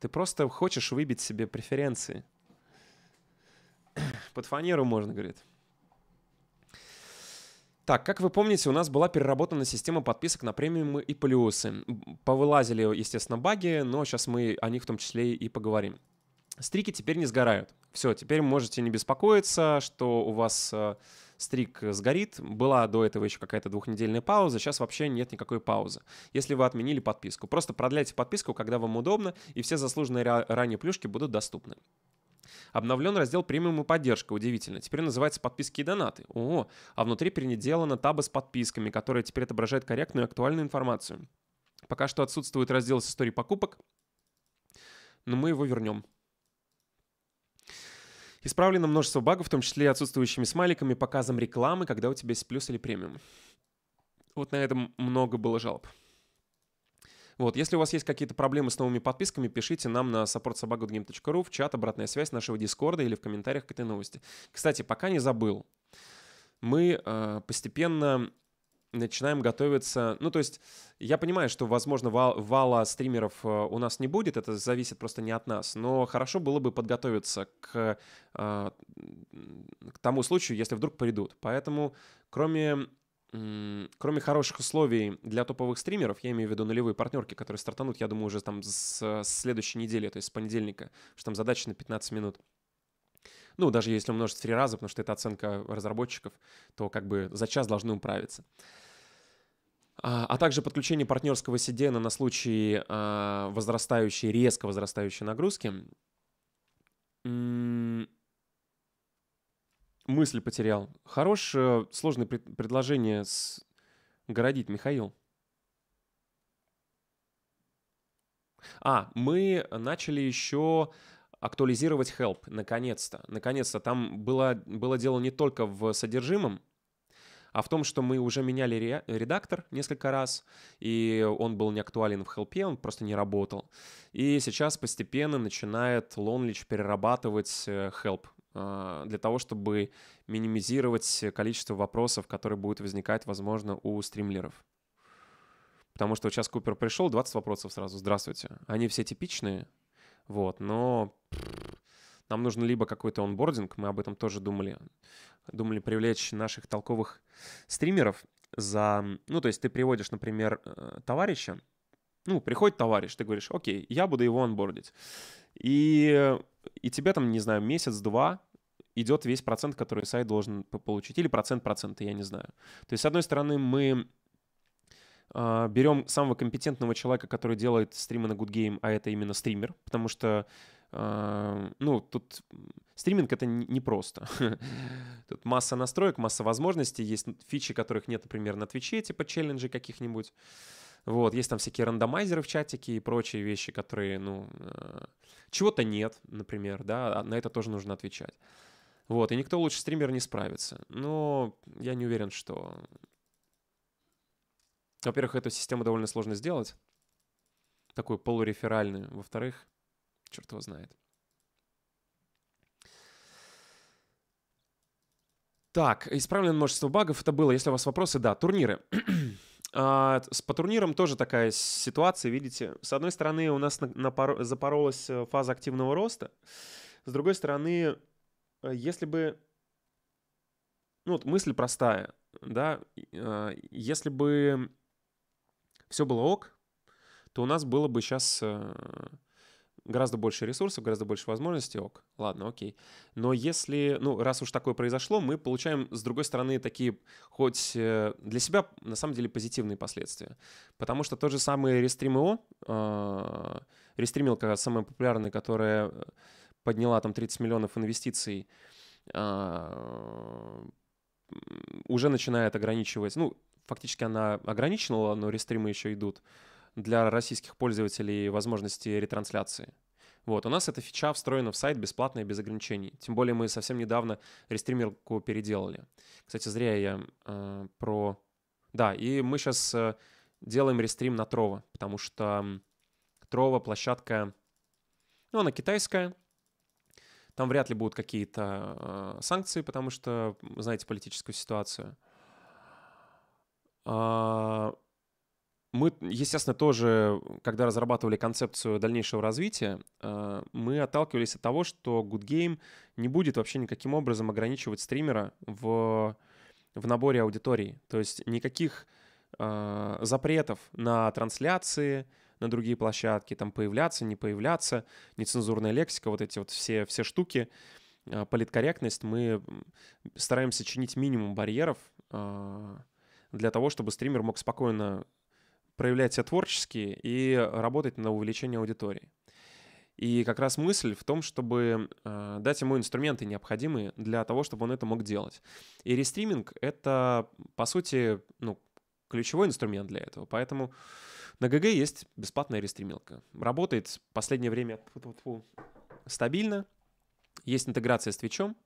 Ты просто хочешь выбить себе преференции. Под фанеру можно, говорит. Так, как вы помните, у нас была переработана система подписок на премиумы и плюсы. Повылазили, естественно, баги, но сейчас мы о них в том числе и поговорим. Стрики теперь не сгорают. Все, теперь можете не беспокоиться, что у вас э, стрик сгорит. Была до этого еще какая-то двухнедельная пауза, сейчас вообще нет никакой паузы. Если вы отменили подписку, просто продляйте подписку, когда вам удобно, и все заслуженные ранее плюшки будут доступны. Обновлен раздел «Премиум и поддержка». Удивительно. Теперь называется «Подписки и донаты». О, а внутри переделана таба с подписками, которая теперь отображает корректную и актуальную информацию. Пока что отсутствует раздел с историей покупок, но мы его вернем. Исправлено множество багов, в том числе и отсутствующими смайликами, показом рекламы, когда у тебя есть плюс или премиум. Вот на этом много было жалоб. Вот, если у вас есть какие-то проблемы с новыми подписками, пишите нам на supportsobakudgame.ru в чат, обратная связь нашего Дискорда или в комментариях к этой новости. Кстати, пока не забыл, мы э, постепенно начинаем готовиться. Ну, то есть, я понимаю, что, возможно, вал, вала стримеров э, у нас не будет, это зависит просто не от нас, но хорошо было бы подготовиться к, э, к тому случаю, если вдруг придут. Поэтому, кроме кроме хороших условий для топовых стримеров, я имею в виду нулевые партнерки, которые стартанут, я думаю, уже там э, с следующей недели, то есть с понедельника, что там задача на 15 минут. Ну, даже если умножить три раза, потому что это оценка разработчиков, то как бы за час должны управиться. А, а также подключение партнерского CDN на случай а, возрастающей, резко возрастающей нагрузки. М мысль потерял. Хорошее, э, сложное пред- предложение с... городить, Михаил. А, мы начали еще актуализировать Help, наконец-то. Наконец-то. Там было, было дело не только в содержимом, а в том, что мы уже меняли ре- редактор несколько раз, и он был не актуален в Help, он просто не работал. И сейчас постепенно начинает Лонлич перерабатывать э, Help а, для того, чтобы минимизировать количество вопросов, которые будут возникать, возможно, у стримлеров. Потому что сейчас Купер пришел, 20 вопросов сразу, здравствуйте. Они все типичные, вот, но нам нужен либо какой-то онбординг, мы об этом тоже думали, думали привлечь наших толковых стримеров за... Ну, то есть ты приводишь, например, э, товарища, ну, приходит товарищ, ты говоришь, окей, я буду его онбордить. И, и тебе там, не знаю, месяц-два идет весь процент, который сайт должен получить, или процент процента, я не знаю. То есть, с одной стороны, мы а, берем самого компетентного человека, который делает стримы на Good Game, а это именно стример, потому что а, ну, тут стриминг это не просто. [laughs] Тут масса настроек, масса возможностей, есть фичи, которых нет, например, на Твиче, типа челленджи каких-нибудь. Вот, есть там всякие рандомайзеры в чатике и прочие вещи, которые, ну, а, чего-то нет, например, да, на это тоже нужно отвечать. Вот, и никто лучше стример не справится. Но я не уверен, что... Во-первых, эту систему довольно сложно сделать. Такую полуреферальную. Во-вторых, черт его знает. Так, исправлено множество багов. Это было, если у вас вопросы, да, турниры. [clears throat] а, по турнирам тоже такая ситуация, видите. С одной стороны, у нас напоро- запоролась э, фаза активного роста. С другой стороны, Э, если бы... Ну, вот мысль простая, да, а, если бы все было ок, то у нас было бы сейчас э, гораздо больше ресурсов, гораздо больше возможностей, ок, ладно, окей. Но если, ну, раз уж такое произошло, мы получаем, с другой стороны, такие хоть э, для себя, на самом деле, позитивные последствия. Потому что тот же самый Restream.io, э, Restream.io, самая популярная, которая подняла там 30 миллионов инвестиций, а, уже начинает ограничивать, ну, фактически она ограничила, но рестримы еще идут, для российских пользователей возможности ретрансляции. Вот, у нас эта фича встроена в сайт бесплатная, без ограничений. Тем более мы совсем недавно рестримерку переделали. Кстати, зря я э, про... Да, и мы сейчас э, делаем рестрим на Трова, потому что Трова площадка... Ну, она китайская, там вряд ли будут какие-то э, санкции, потому что знаете политическую ситуацию. А, мы, естественно, тоже, когда разрабатывали концепцию дальнейшего развития, э, мы отталкивались от того, что Good Game не будет вообще никаким образом ограничивать стримера в, в наборе аудитории. То есть никаких э, запретов на трансляции, на другие площадки, там появляться, не появляться, нецензурная лексика, вот эти вот все, все штуки, а, политкорректность, мы стараемся чинить минимум барьеров а, для того, чтобы стример мог спокойно проявлять себя творчески и работать на увеличение аудитории. И как раз мысль в том, чтобы э, дать ему инструменты необходимые для того, чтобы он это мог делать. И рестриминг — это, по сути, ну, ключевой инструмент для этого. Поэтому на ГГ есть бесплатная рестримилка. Работает в последнее время стабильно. Есть интеграция с Твичом.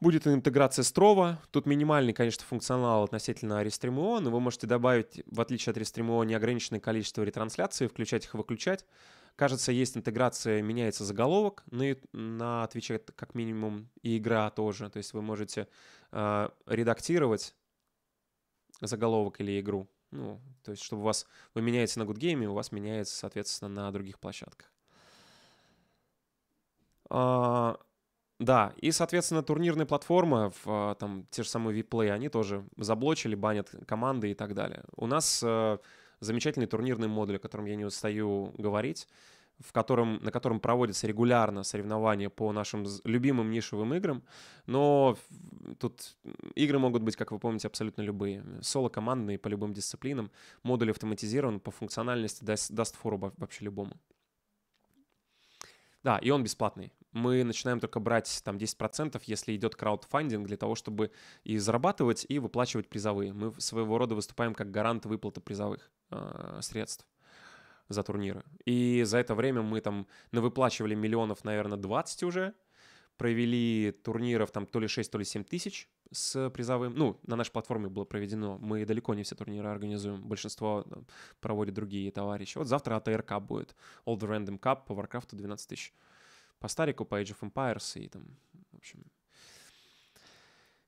Будет интеграция с Трова. Тут минимальный, конечно, функционал относительно Restream.io, но вы можете добавить, в отличие от Restream.io, неограниченное количество ретрансляций, включать их, выключать. Кажется, есть интеграция, меняется заголовок ну на, на Twitch, как минимум, и игра тоже. То есть вы можете э, редактировать заголовок или игру. Ну, то есть, чтобы у вас... Вы меняете на Good и у вас меняется, соответственно, на других площадках. А, да, и, соответственно, турнирные платформы, в, а, там, те же самые Виплей, они тоже заблочили, банят команды и так далее. У нас э, замечательный турнирный модуль, о котором я не устаю говорить в котором, на котором проводятся регулярно соревнования по нашим любимым нишевым играм, но тут игры могут быть, как вы помните, абсолютно любые. Соло-командные по любым дисциплинам, модуль автоматизирован, по функциональности даст, даст фору вообще любому. Да, и он бесплатный. Мы начинаем только брать там 10%, если идет краудфандинг, для того, чтобы и зарабатывать, и выплачивать призовые. Мы своего рода выступаем как гарант выплаты призовых э, средств за турниры. И за это время мы там навыплачивали миллионов, наверное, 20 уже, провели турниров там то ли 6, то ли 7 тысяч с призовым. Ну, на нашей платформе было проведено. Мы далеко не все турниры организуем. Большинство там, проводят другие товарищи. Вот завтра АТРК будет. All the Random Cup по Warcraft 12 тысяч. По Старику, по Age of Empires и там, в общем,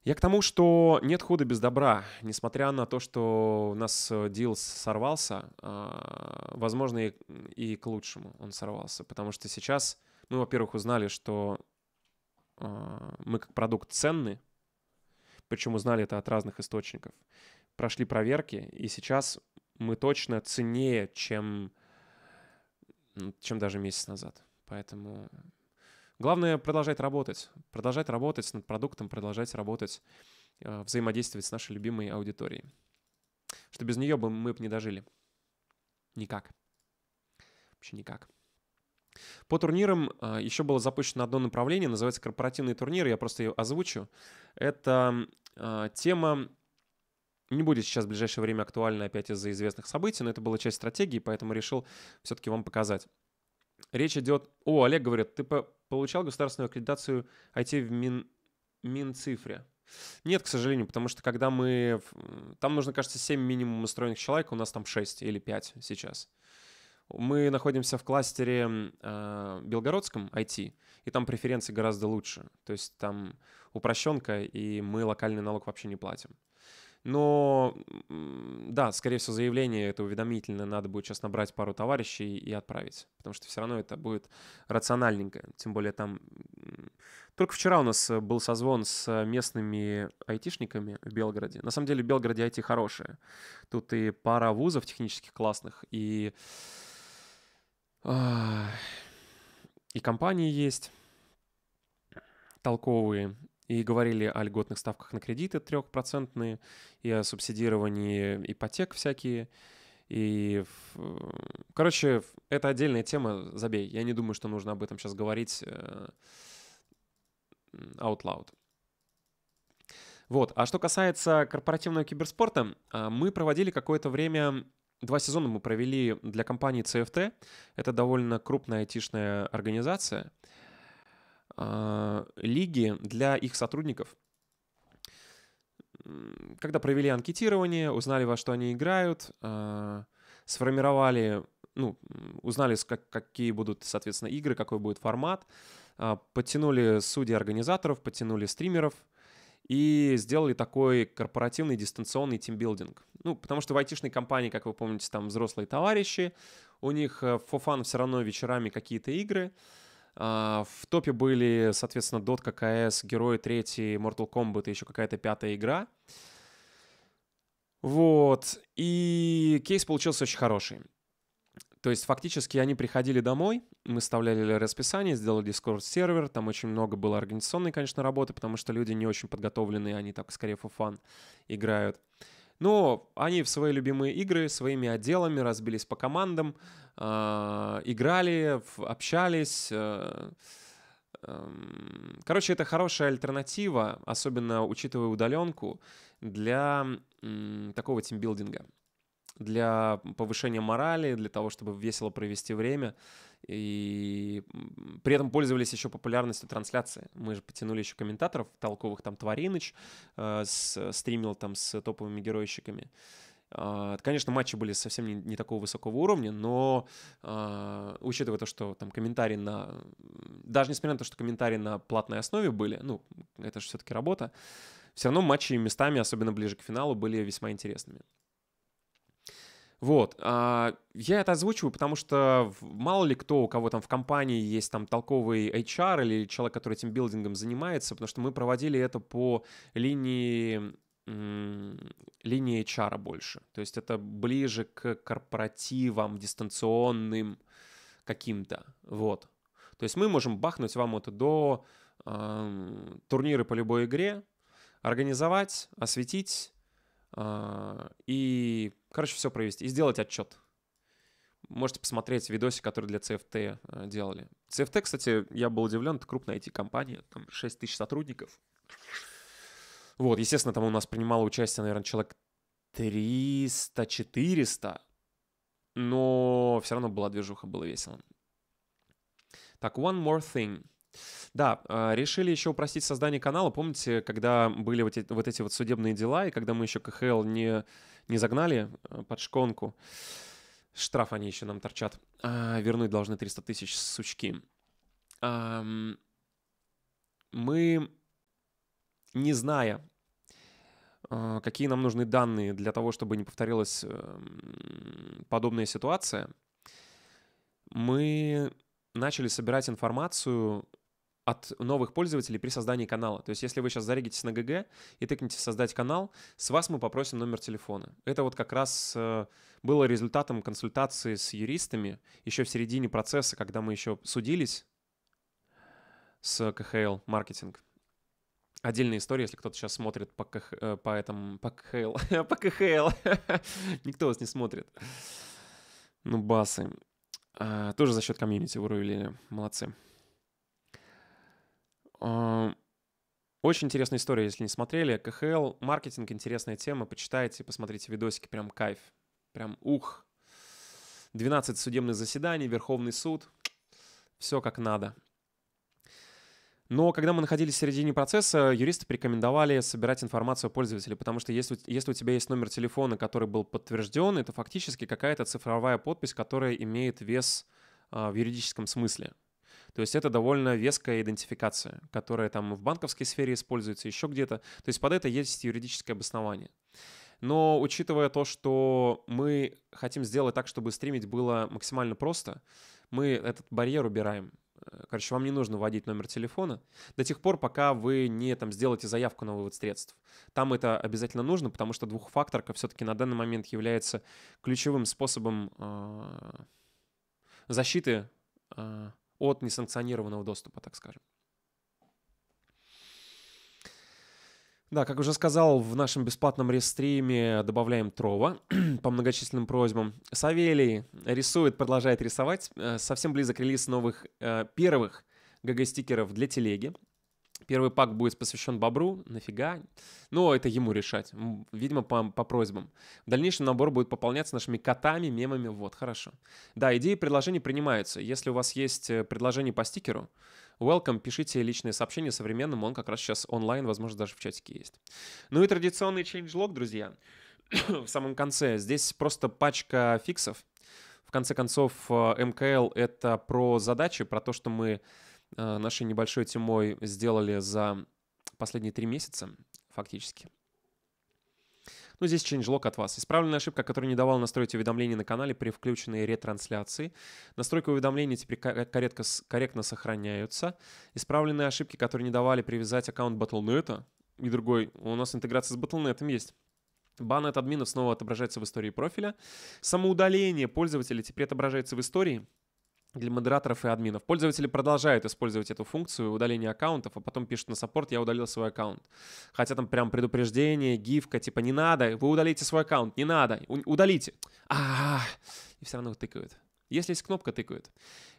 я к тому, что нет худа без добра. Несмотря на то, что у нас э, дел сорвался, а, возможно, и, к лучшему он сорвался. Потому что сейчас мы, во-первых, узнали, что а, мы как продукт ценны, причем узнали это от разных источников. Прошли проверки, и сейчас мы точно ценнее, чем, чем даже месяц назад. Поэтому Главное продолжать работать, продолжать работать над продуктом, продолжать работать, э, взаимодействовать с нашей любимой аудиторией. Что без нее бы мы бы не дожили. Никак. Вообще никак. По турнирам э, еще было запущено одно направление, называется корпоративные турниры, я просто ее озвучу. Это э, тема не будет сейчас в ближайшее время актуальна опять из-за известных событий, но это была часть стратегии, поэтому решил все-таки вам показать. Речь идет... О, Олег говорит, ты по получал государственную аккредитацию IT в Мин... Минцифре? Нет, к сожалению, потому что когда мы... Там нужно, кажется, 7 минимум устроенных человек, у нас там 6 или 5 сейчас. Мы находимся в кластере э, белгородском IT, и там преференции гораздо лучше. То есть там упрощенка, и мы локальный налог вообще не платим. Но да, скорее всего, заявление это уведомительно, надо будет сейчас набрать пару товарищей и отправить, потому что все равно это будет рациональненько, тем более там... Только вчера у нас э, был созвон с местными айтишниками в Белгороде. На самом деле в Белгороде айти хорошие. Тут и пара вузов технических классных, и... И компании есть толковые, и говорили о льготных ставках на кредиты трехпроцентные, и о субсидировании ипотек всякие. И, э, короче, это отдельная тема, забей. Я не думаю, что нужно об этом сейчас говорить э, out loud. Вот. А что касается корпоративного киберспорта, а, мы проводили какое-то время Два сезона мы провели для компании CFT. Это довольно крупная айтишная организация. А, лиги для их сотрудников. Когда провели анкетирование, узнали, во что они играют, а, сформировали, ну, узнали, как, какие будут, соответственно, игры, какой будет формат, а, подтянули судей организаторов, подтянули стримеров и сделали такой корпоративный дистанционный тимбилдинг. Ну, потому что в айтишной компании, как вы помните, там взрослые товарищи, у них for fun все равно вечерами какие-то игры, а, в топе были, соответственно, Дотка, K.K.S, Герои 3, Mortal Kombat и еще какая-то пятая игра. Вот. И кейс получился очень хороший. То есть фактически они приходили домой, мы вставляли расписание, сделали дискорд сервер там очень много было организационной, конечно, работы, потому что люди не очень подготовленные, они так скорее фуфан играют. фан играют. Но они в свои любимые игры, своими отделами разбились по командам, а, играли, общались. Э, эм, короче, это хорошая альтернатива, особенно учитывая удаленку, для такого тимбилдинга, для повышения морали, для того, чтобы весело провести время. И при этом пользовались еще популярностью трансляции. Мы же потянули еще комментаторов толковых, там Твариныч э, с, э, стримил там с топовыми геройщиками. Э, конечно, матчи были совсем не, не такого высокого уровня, но э, учитывая то, что там комментарии на... Даже несмотря на то, что комментарии на платной основе были, ну, это же все-таки работа, все равно матчи местами, особенно ближе к финалу, были весьма интересными. Вот. А, я это озвучиваю, потому что мало ли кто, у кого там в компании есть там толковый HR или человек, который этим билдингом занимается, потому что мы проводили это по линии линии HR больше. То есть это ближе к корпоративам, дистанционным каким-то. Вот. То есть мы можем бахнуть вам это до э, турниры по любой игре, организовать, осветить э, и Короче, все провести и сделать отчет. Можете посмотреть видосы, которые для CFT э, делали. CFT, кстати, я был удивлен, это крупная IT-компания, там 6 тысяч сотрудников. Вот, естественно, там у нас принимало участие, наверное, человек 300-400, но все равно была движуха, было весело. Так, one more thing — да, а, решили еще упростить создание канала. Помните, когда были вот эти вот, эти вот судебные дела, и когда мы еще КХЛ не, не загнали а, под шконку, штраф они еще нам торчат, а, вернуть должны 300 тысяч сучки. А, мы, не зная, а, какие нам нужны данные для того, чтобы не повторилась подобная ситуация, мы начали собирать информацию от новых пользователей при создании канала. То есть если вы сейчас зарегитесь на ГГ и тыкните «Создать канал», с вас мы попросим номер телефона. Это вот как раз э, было результатом консультации с юристами еще в середине процесса, когда мы еще судились с КХЛ «Маркетинг». Отдельная история, если кто-то сейчас смотрит по, КХ, э, по этому, по КХЛ, [laughs] по КХЛ, [laughs] никто вас не смотрит. Ну, басы. А, тоже за счет комьюнити вырулили, молодцы. Очень интересная история, если не смотрели. КХЛ, маркетинг, интересная тема. Почитайте, посмотрите видосики, прям кайф. Прям ух. 12 судебных заседаний, Верховный суд. Все как надо. Но когда мы находились в середине процесса, юристы порекомендовали собирать информацию о пользователе, потому что если, если у тебя есть номер телефона, который был подтвержден, это фактически какая-то цифровая подпись, которая имеет вес э, в юридическом смысле. То есть это довольно веская идентификация, которая там в банковской сфере используется, еще где-то. То есть под это есть юридическое обоснование. Но учитывая то, что мы хотим сделать так, чтобы стримить было максимально просто, мы этот барьер убираем. Э, короче, вам не нужно вводить номер телефона до тех пор, пока вы не там сделаете заявку на вывод средств. Там это обязательно нужно, потому что двухфакторка все-таки на данный момент является ключевым способом э, защиты э, от несанкционированного доступа, так скажем. Да, как уже сказал, в нашем бесплатном рестриме добавляем Трова [clears throat] по многочисленным просьбам. Савелий рисует, продолжает рисовать. Э, совсем близок релиз новых э, первых ГГ-стикеров для телеги. Первый пак будет посвящен бобру. Нафига? Ну, это ему решать. Видимо, по, по просьбам. В дальнейшем набор будет пополняться нашими котами, мемами. Вот, хорошо. Да, идеи предложения принимаются. Если у вас есть э, предложение по стикеру, welcome, пишите личные сообщения современным. Он как раз сейчас онлайн, возможно, даже в чатике есть. Ну и традиционный changelog, друзья. [coughs] в самом конце. Здесь просто пачка фиксов. В конце концов, э, МКЛ — это про задачи, про то, что мы Э, нашей небольшой тимой сделали за последние три месяца, фактически. Ну, здесь ченджлог от вас. Исправленная ошибка, которая не давала настроить уведомления на канале при включенной ретрансляции. настройка уведомлений теперь корректно, корректно сохраняются. Исправленные ошибки, которые не давали привязать аккаунт Battle.net и другой. У нас интеграция с Battle.net есть. Бан от админов снова отображается в истории профиля. Самоудаление пользователя теперь отображается в истории для модераторов и админов. Пользователи продолжают использовать эту функцию удаления аккаунтов, а потом пишут на саппорт, я удалил свой аккаунт. Хотя там прям предупреждение, гифка, типа не надо, вы удалите свой аккаунт, не надо, удалите. А, -а, -а, -а и все равно тыкают. Если есть кнопка, тыкают.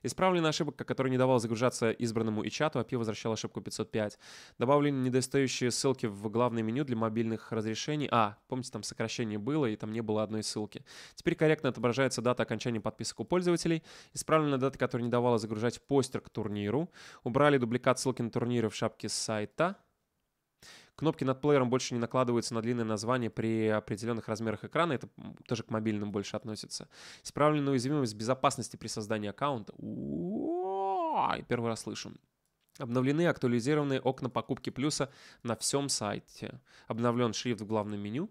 Исправлена ошибка, которая не давала загружаться избранному и чату, API а возвращал ошибку 505. Добавлены недостающие ссылки в главное меню для мобильных разрешений. А, помните, там сокращение было, и там не было одной ссылки. Теперь корректно отображается дата окончания подписок у пользователей. Исправлена дата, которая не давала загружать постер к турниру. Убрали дубликат ссылки на турниры в шапке сайта. Кнопки над плеером больше не накладываются на длинные названия при определенных размерах экрана. Это тоже к мобильным больше относится. Исправлена уязвимость безопасности при создании аккаунта. И первый раз слышу. Обновлены и актуализированы окна покупки плюса на всем сайте. Обновлен шрифт в главном меню.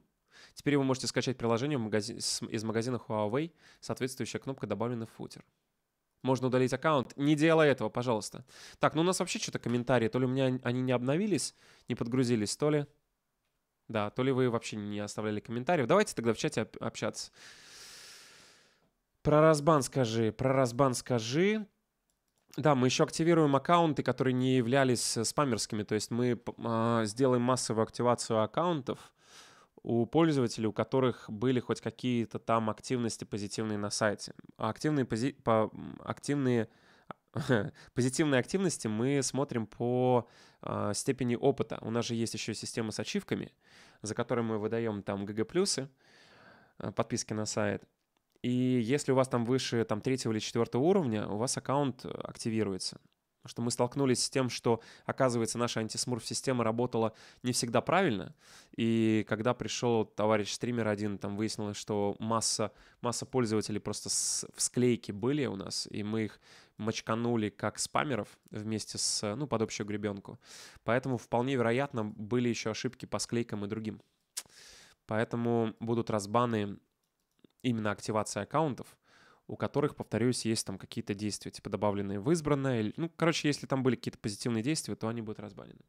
Теперь вы можете скачать приложение в магази... из магазина Huawei. Соответствующая кнопка добавлена в футер. Можно удалить аккаунт. Не делай этого, пожалуйста. Так, ну у нас вообще что-то комментарии. То ли у меня они не обновились, не подгрузились, то ли... Да, то ли вы вообще не оставляли комментариев. Давайте тогда в чате общаться. Про разбан скажи, про разбан скажи. Да, мы еще активируем аккаунты, которые не являлись э, спамерскими. То есть мы э, сделаем массовую активацию аккаунтов, у пользователей, у которых были хоть какие-то там активности позитивные на сайте. А активные, пози... по... активные [laughs] позитивные активности мы смотрим по э, степени опыта. У нас же есть еще система с ачивками, за которой мы выдаем там ГГ+, плюсы, э, подписки на сайт. И если у вас там выше там, третьего или четвертого уровня, у вас аккаунт активируется что мы столкнулись с тем, что, оказывается, наша антисмурф-система работала не всегда правильно, и когда пришел товарищ стример один, там выяснилось, что масса, масса пользователей просто с, в склейке были у нас, и мы их мочканули как спамеров вместе с, ну, под общую гребенку. Поэтому вполне вероятно были еще ошибки по склейкам и другим. Поэтому будут разбаны именно активации аккаунтов, у которых, повторюсь, есть там какие-то действия, типа добавленные в избранное. Ну, короче, если там были какие-то позитивные действия, то они будут разбанены.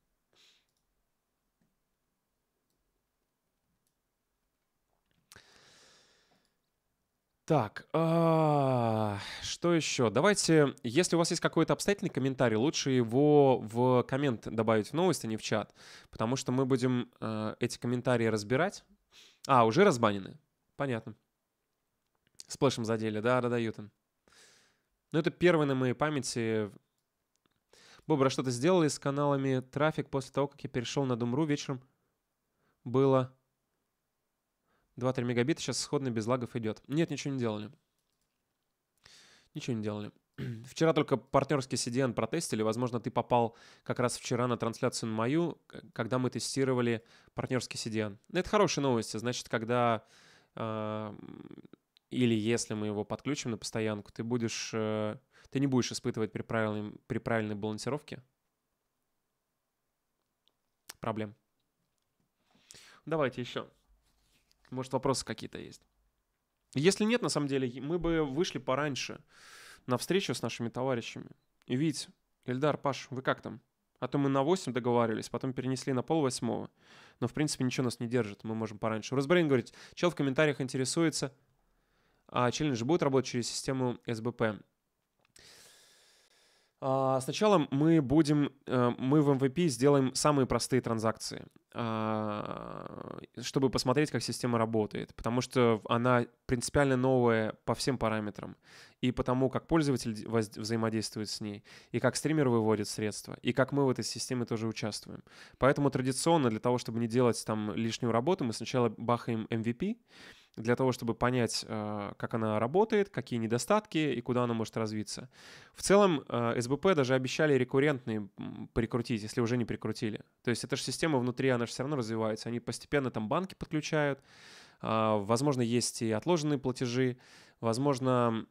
Так, а, что еще? Давайте, если у вас есть какой-то обстоятельный комментарий, лучше его в коммент добавить в новость, а не в чат, потому что мы будем э, эти комментарии разбирать. А, уже разбанены. Понятно. Сплэшем задели, да, да, Ютон. Ну, это первый на моей памяти... Бобра, что-то сделали с каналами трафик после того, как я перешел на Думру вечером? Было 2-3 мегабита, сейчас сходно без лагов идет. Нет, ничего не делали. Ничего не делали. [clears throat] Вчера только партнерский CDN протестили. Возможно, ты попал как раз вчера на трансляцию на мою, когда мы тестировали партнерский CDN. Это хорошие новости. Значит, когда а, или если мы его подключим на постоянку, ты будешь, э, ты не будешь испытывать при правильной, при правильной балансировке проблем. Давайте еще. Может, вопросы какие-то есть. Если нет, на самом деле, мы бы вышли пораньше на встречу с нашими товарищами. И Вить, Эльдар, Паш, вы как там? А то мы на 8 договаривались, потом перенесли на пол восьмого. Но, в принципе, ничего нас не держит, мы можем пораньше. Росбрейн говорит, чел в комментариях интересуется, а челлендж будет работать через систему СБП. А, сначала мы будем, э, мы в MVP сделаем самые простые транзакции, а, чтобы посмотреть, как система работает, потому что она принципиально новая по всем параметрам, и потому как пользователь взаимодействует с ней, и как стример выводит средства, и как мы в этой системе тоже участвуем. Поэтому традиционно для того, чтобы не делать там лишнюю работу, мы сначала бахаем MVP, для того, чтобы понять, э, как она работает, какие недостатки и куда она может развиться. В целом, э, СБП даже обещали рекуррентные прикрутить, если уже не прикрутили. То есть эта же система внутри, она же все равно развивается. Они постепенно там банки подключают, а, возможно, есть и отложенные платежи, возможно...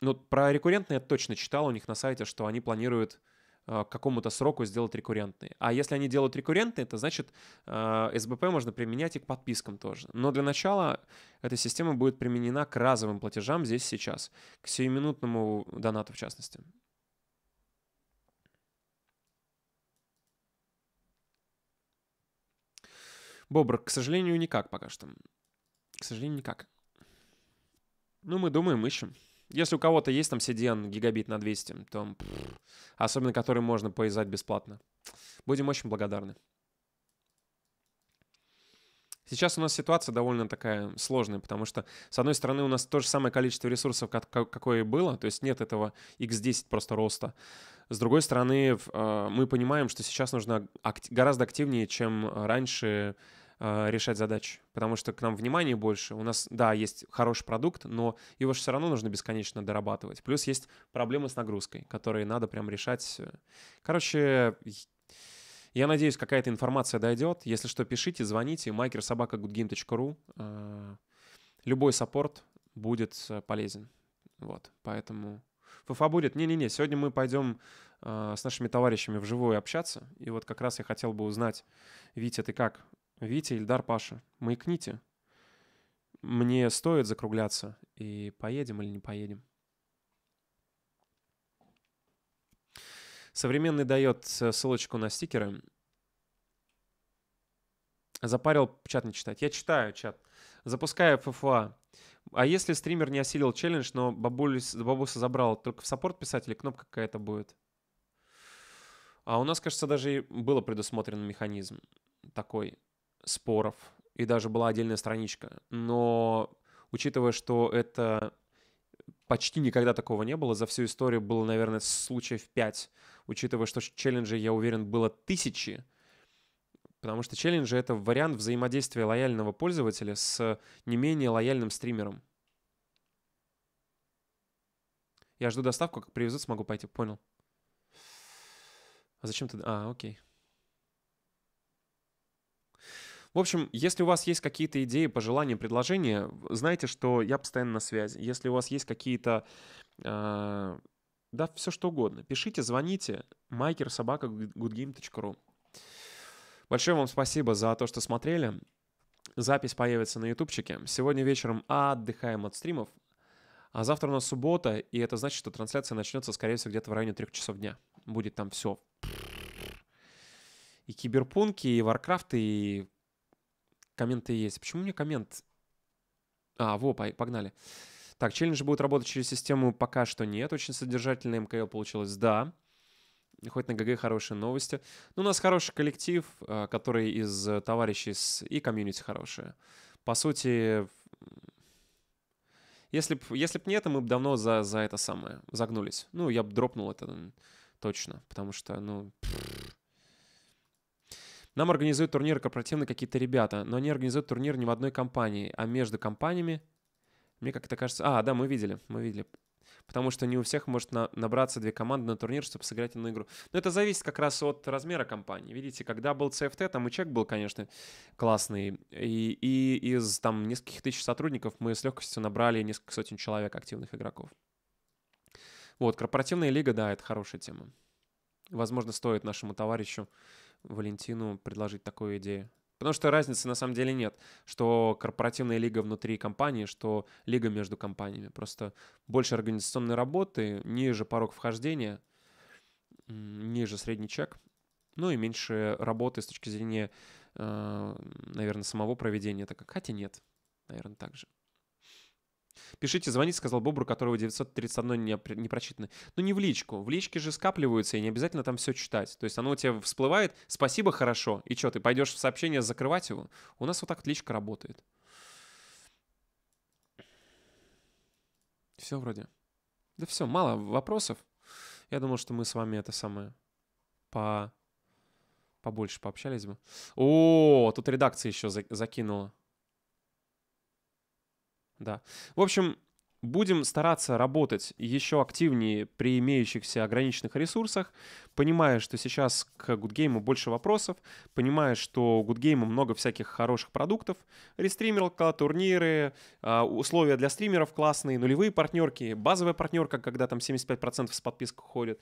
Ну, про рекуррентные я точно читал у них на сайте, что они планируют Э, к какому-то сроку сделать рекуррентные. А если они делают рекуррентные, то значит э, СБП можно применять и к подпискам тоже. Но для начала эта система будет применена к разовым платежам здесь сейчас, к сиюминутному донату в частности. Бобр, к сожалению, никак пока что. К сожалению, никак. Ну, мы думаем, ищем. Если у кого-то есть там CDN гигабит на 200, то пфф, особенно который можно поизать бесплатно. Будем очень благодарны. Сейчас у нас ситуация довольно такая сложная, потому что, с одной стороны, у нас то же самое количество ресурсов, какое было, то есть нет этого x10 просто роста. С другой стороны, э, мы понимаем, что сейчас нужно гораздо активнее, чем раньше, а, решать задачи, потому что к нам внимания больше. У нас, да, есть хороший продукт, но его же все равно нужно бесконечно дорабатывать. Плюс есть проблемы с нагрузкой, которые надо прям решать. Короче, я надеюсь, какая-то информация дойдет. Если что, пишите, звоните. makersobaka.goodgame.ru а, Любой саппорт будет э, полезен. Вот, поэтому... ФФА будет? Не-не-не, сегодня мы пойдем а, с нашими товарищами вживую общаться. И вот как раз я хотел бы узнать, Витя, ты как? Витя, Ильдар, Паша, маякните. Мне стоит закругляться. И поедем или не поедем? Современный дает э, ссылочку на стикеры. Запарил чат не читать. Я читаю чат. Запускаю ФФА. А если стример не осилил челлендж, но бабулис, бабуса забрал, только в саппорт писать или кнопка какая-то будет? А у нас, кажется, даже и было предусмотрен механизм такой споров, и даже была отдельная страничка. Но учитывая, что это почти никогда такого не было, за всю историю было, наверное, случаев 5, учитывая, что челленджи я уверен, было тысячи, потому что челленджи — это вариант взаимодействия лояльного пользователя с не менее лояльным стримером. Я жду доставку, как привезут, смогу пойти. Понял. А зачем ты... А, окей. В общем, если у вас есть какие-то идеи, пожелания, предложения, знайте, что я постоянно на связи. Если у вас есть какие-то... Э, да, все что угодно. Пишите, звоните. Майкер собака goodgame.ru Большое вам спасибо за то, что смотрели. Запись появится на ютубчике. Сегодня вечером отдыхаем от стримов. А завтра у нас суббота, и это значит, что трансляция начнется, скорее всего, где-то в районе трех часов дня. Будет там все. И киберпунки, и варкрафты, и Комменты есть. Почему мне коммент? А, во, погнали. Так, челлендж будет работать через систему пока что нет. Очень содержательный МКЛ получилось, да. Хоть на ГГ хорошие новости. Ну, Но у нас хороший коллектив, э, который из э, товарищей с... и комьюнити хорошие. По сути, если бы, если б не это, мы бы давно за, за это самое загнулись. Ну, я бы дропнул это точно, потому что, ну... Пфф. Нам организуют турниры корпоративные какие-то ребята, но они организуют турнир не в одной компании, а между компаниями. Мне как-то кажется... А, да, мы видели, мы видели. Потому что не у всех может на, набраться две команды на турнир, чтобы сыграть одну игру. Но это зависит как раз от размера компании. Видите, когда был CFT, там и чек был, конечно, классный. И, и из там нескольких тысяч сотрудников мы с легкостью набрали несколько сотен человек активных игроков. Вот, корпоративная лига, да, это хорошая тема. Возможно, стоит нашему товарищу Валентину предложить такую идею? Потому что разницы на самом деле нет, что корпоративная лига внутри компании, что лига между компаниями. Просто больше организационной работы, ниже порог вхождения, ниже средний чек, ну и меньше работы с точки зрения, э, наверное, самого проведения, так как хотя нет, наверное, так же. Пишите, звоните, сказал Бобру, которого 931 не, не прочитано. Ну не в личку. В личке же скапливаются, и не обязательно там все читать. То есть оно у тебя всплывает, спасибо, хорошо. И что, ты пойдешь в сообщение закрывать его? У нас вот так личка работает. Все вроде. Да все, мало вопросов. Я думал, что мы с вами это самое по побольше пообщались бы. О, тут редакция еще закинула да. В общем, будем стараться работать еще активнее при имеющихся ограниченных ресурсах, понимая, что сейчас к Гудгейму больше вопросов, понимая, что у Гудгейма много всяких хороших продуктов, рестримерка, турниры, а, условия для стримеров классные, нулевые партнерки, базовая партнерка, когда там 75% с подпиской уходит.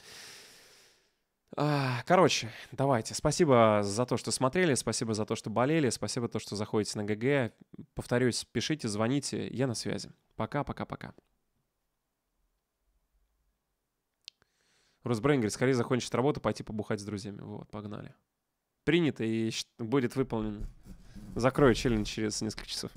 А, короче, давайте. Спасибо за то, что смотрели, спасибо за то, что болели, спасибо за то, что заходите на ГГ. Повторюсь, пишите, звоните, я на связи. Пока-пока-пока. Росбрейн говорит, скорее закончить работу, пойти побухать с друзьями. Вот, погнали. Принято и будет выполнено. Закрою челлендж через несколько часов.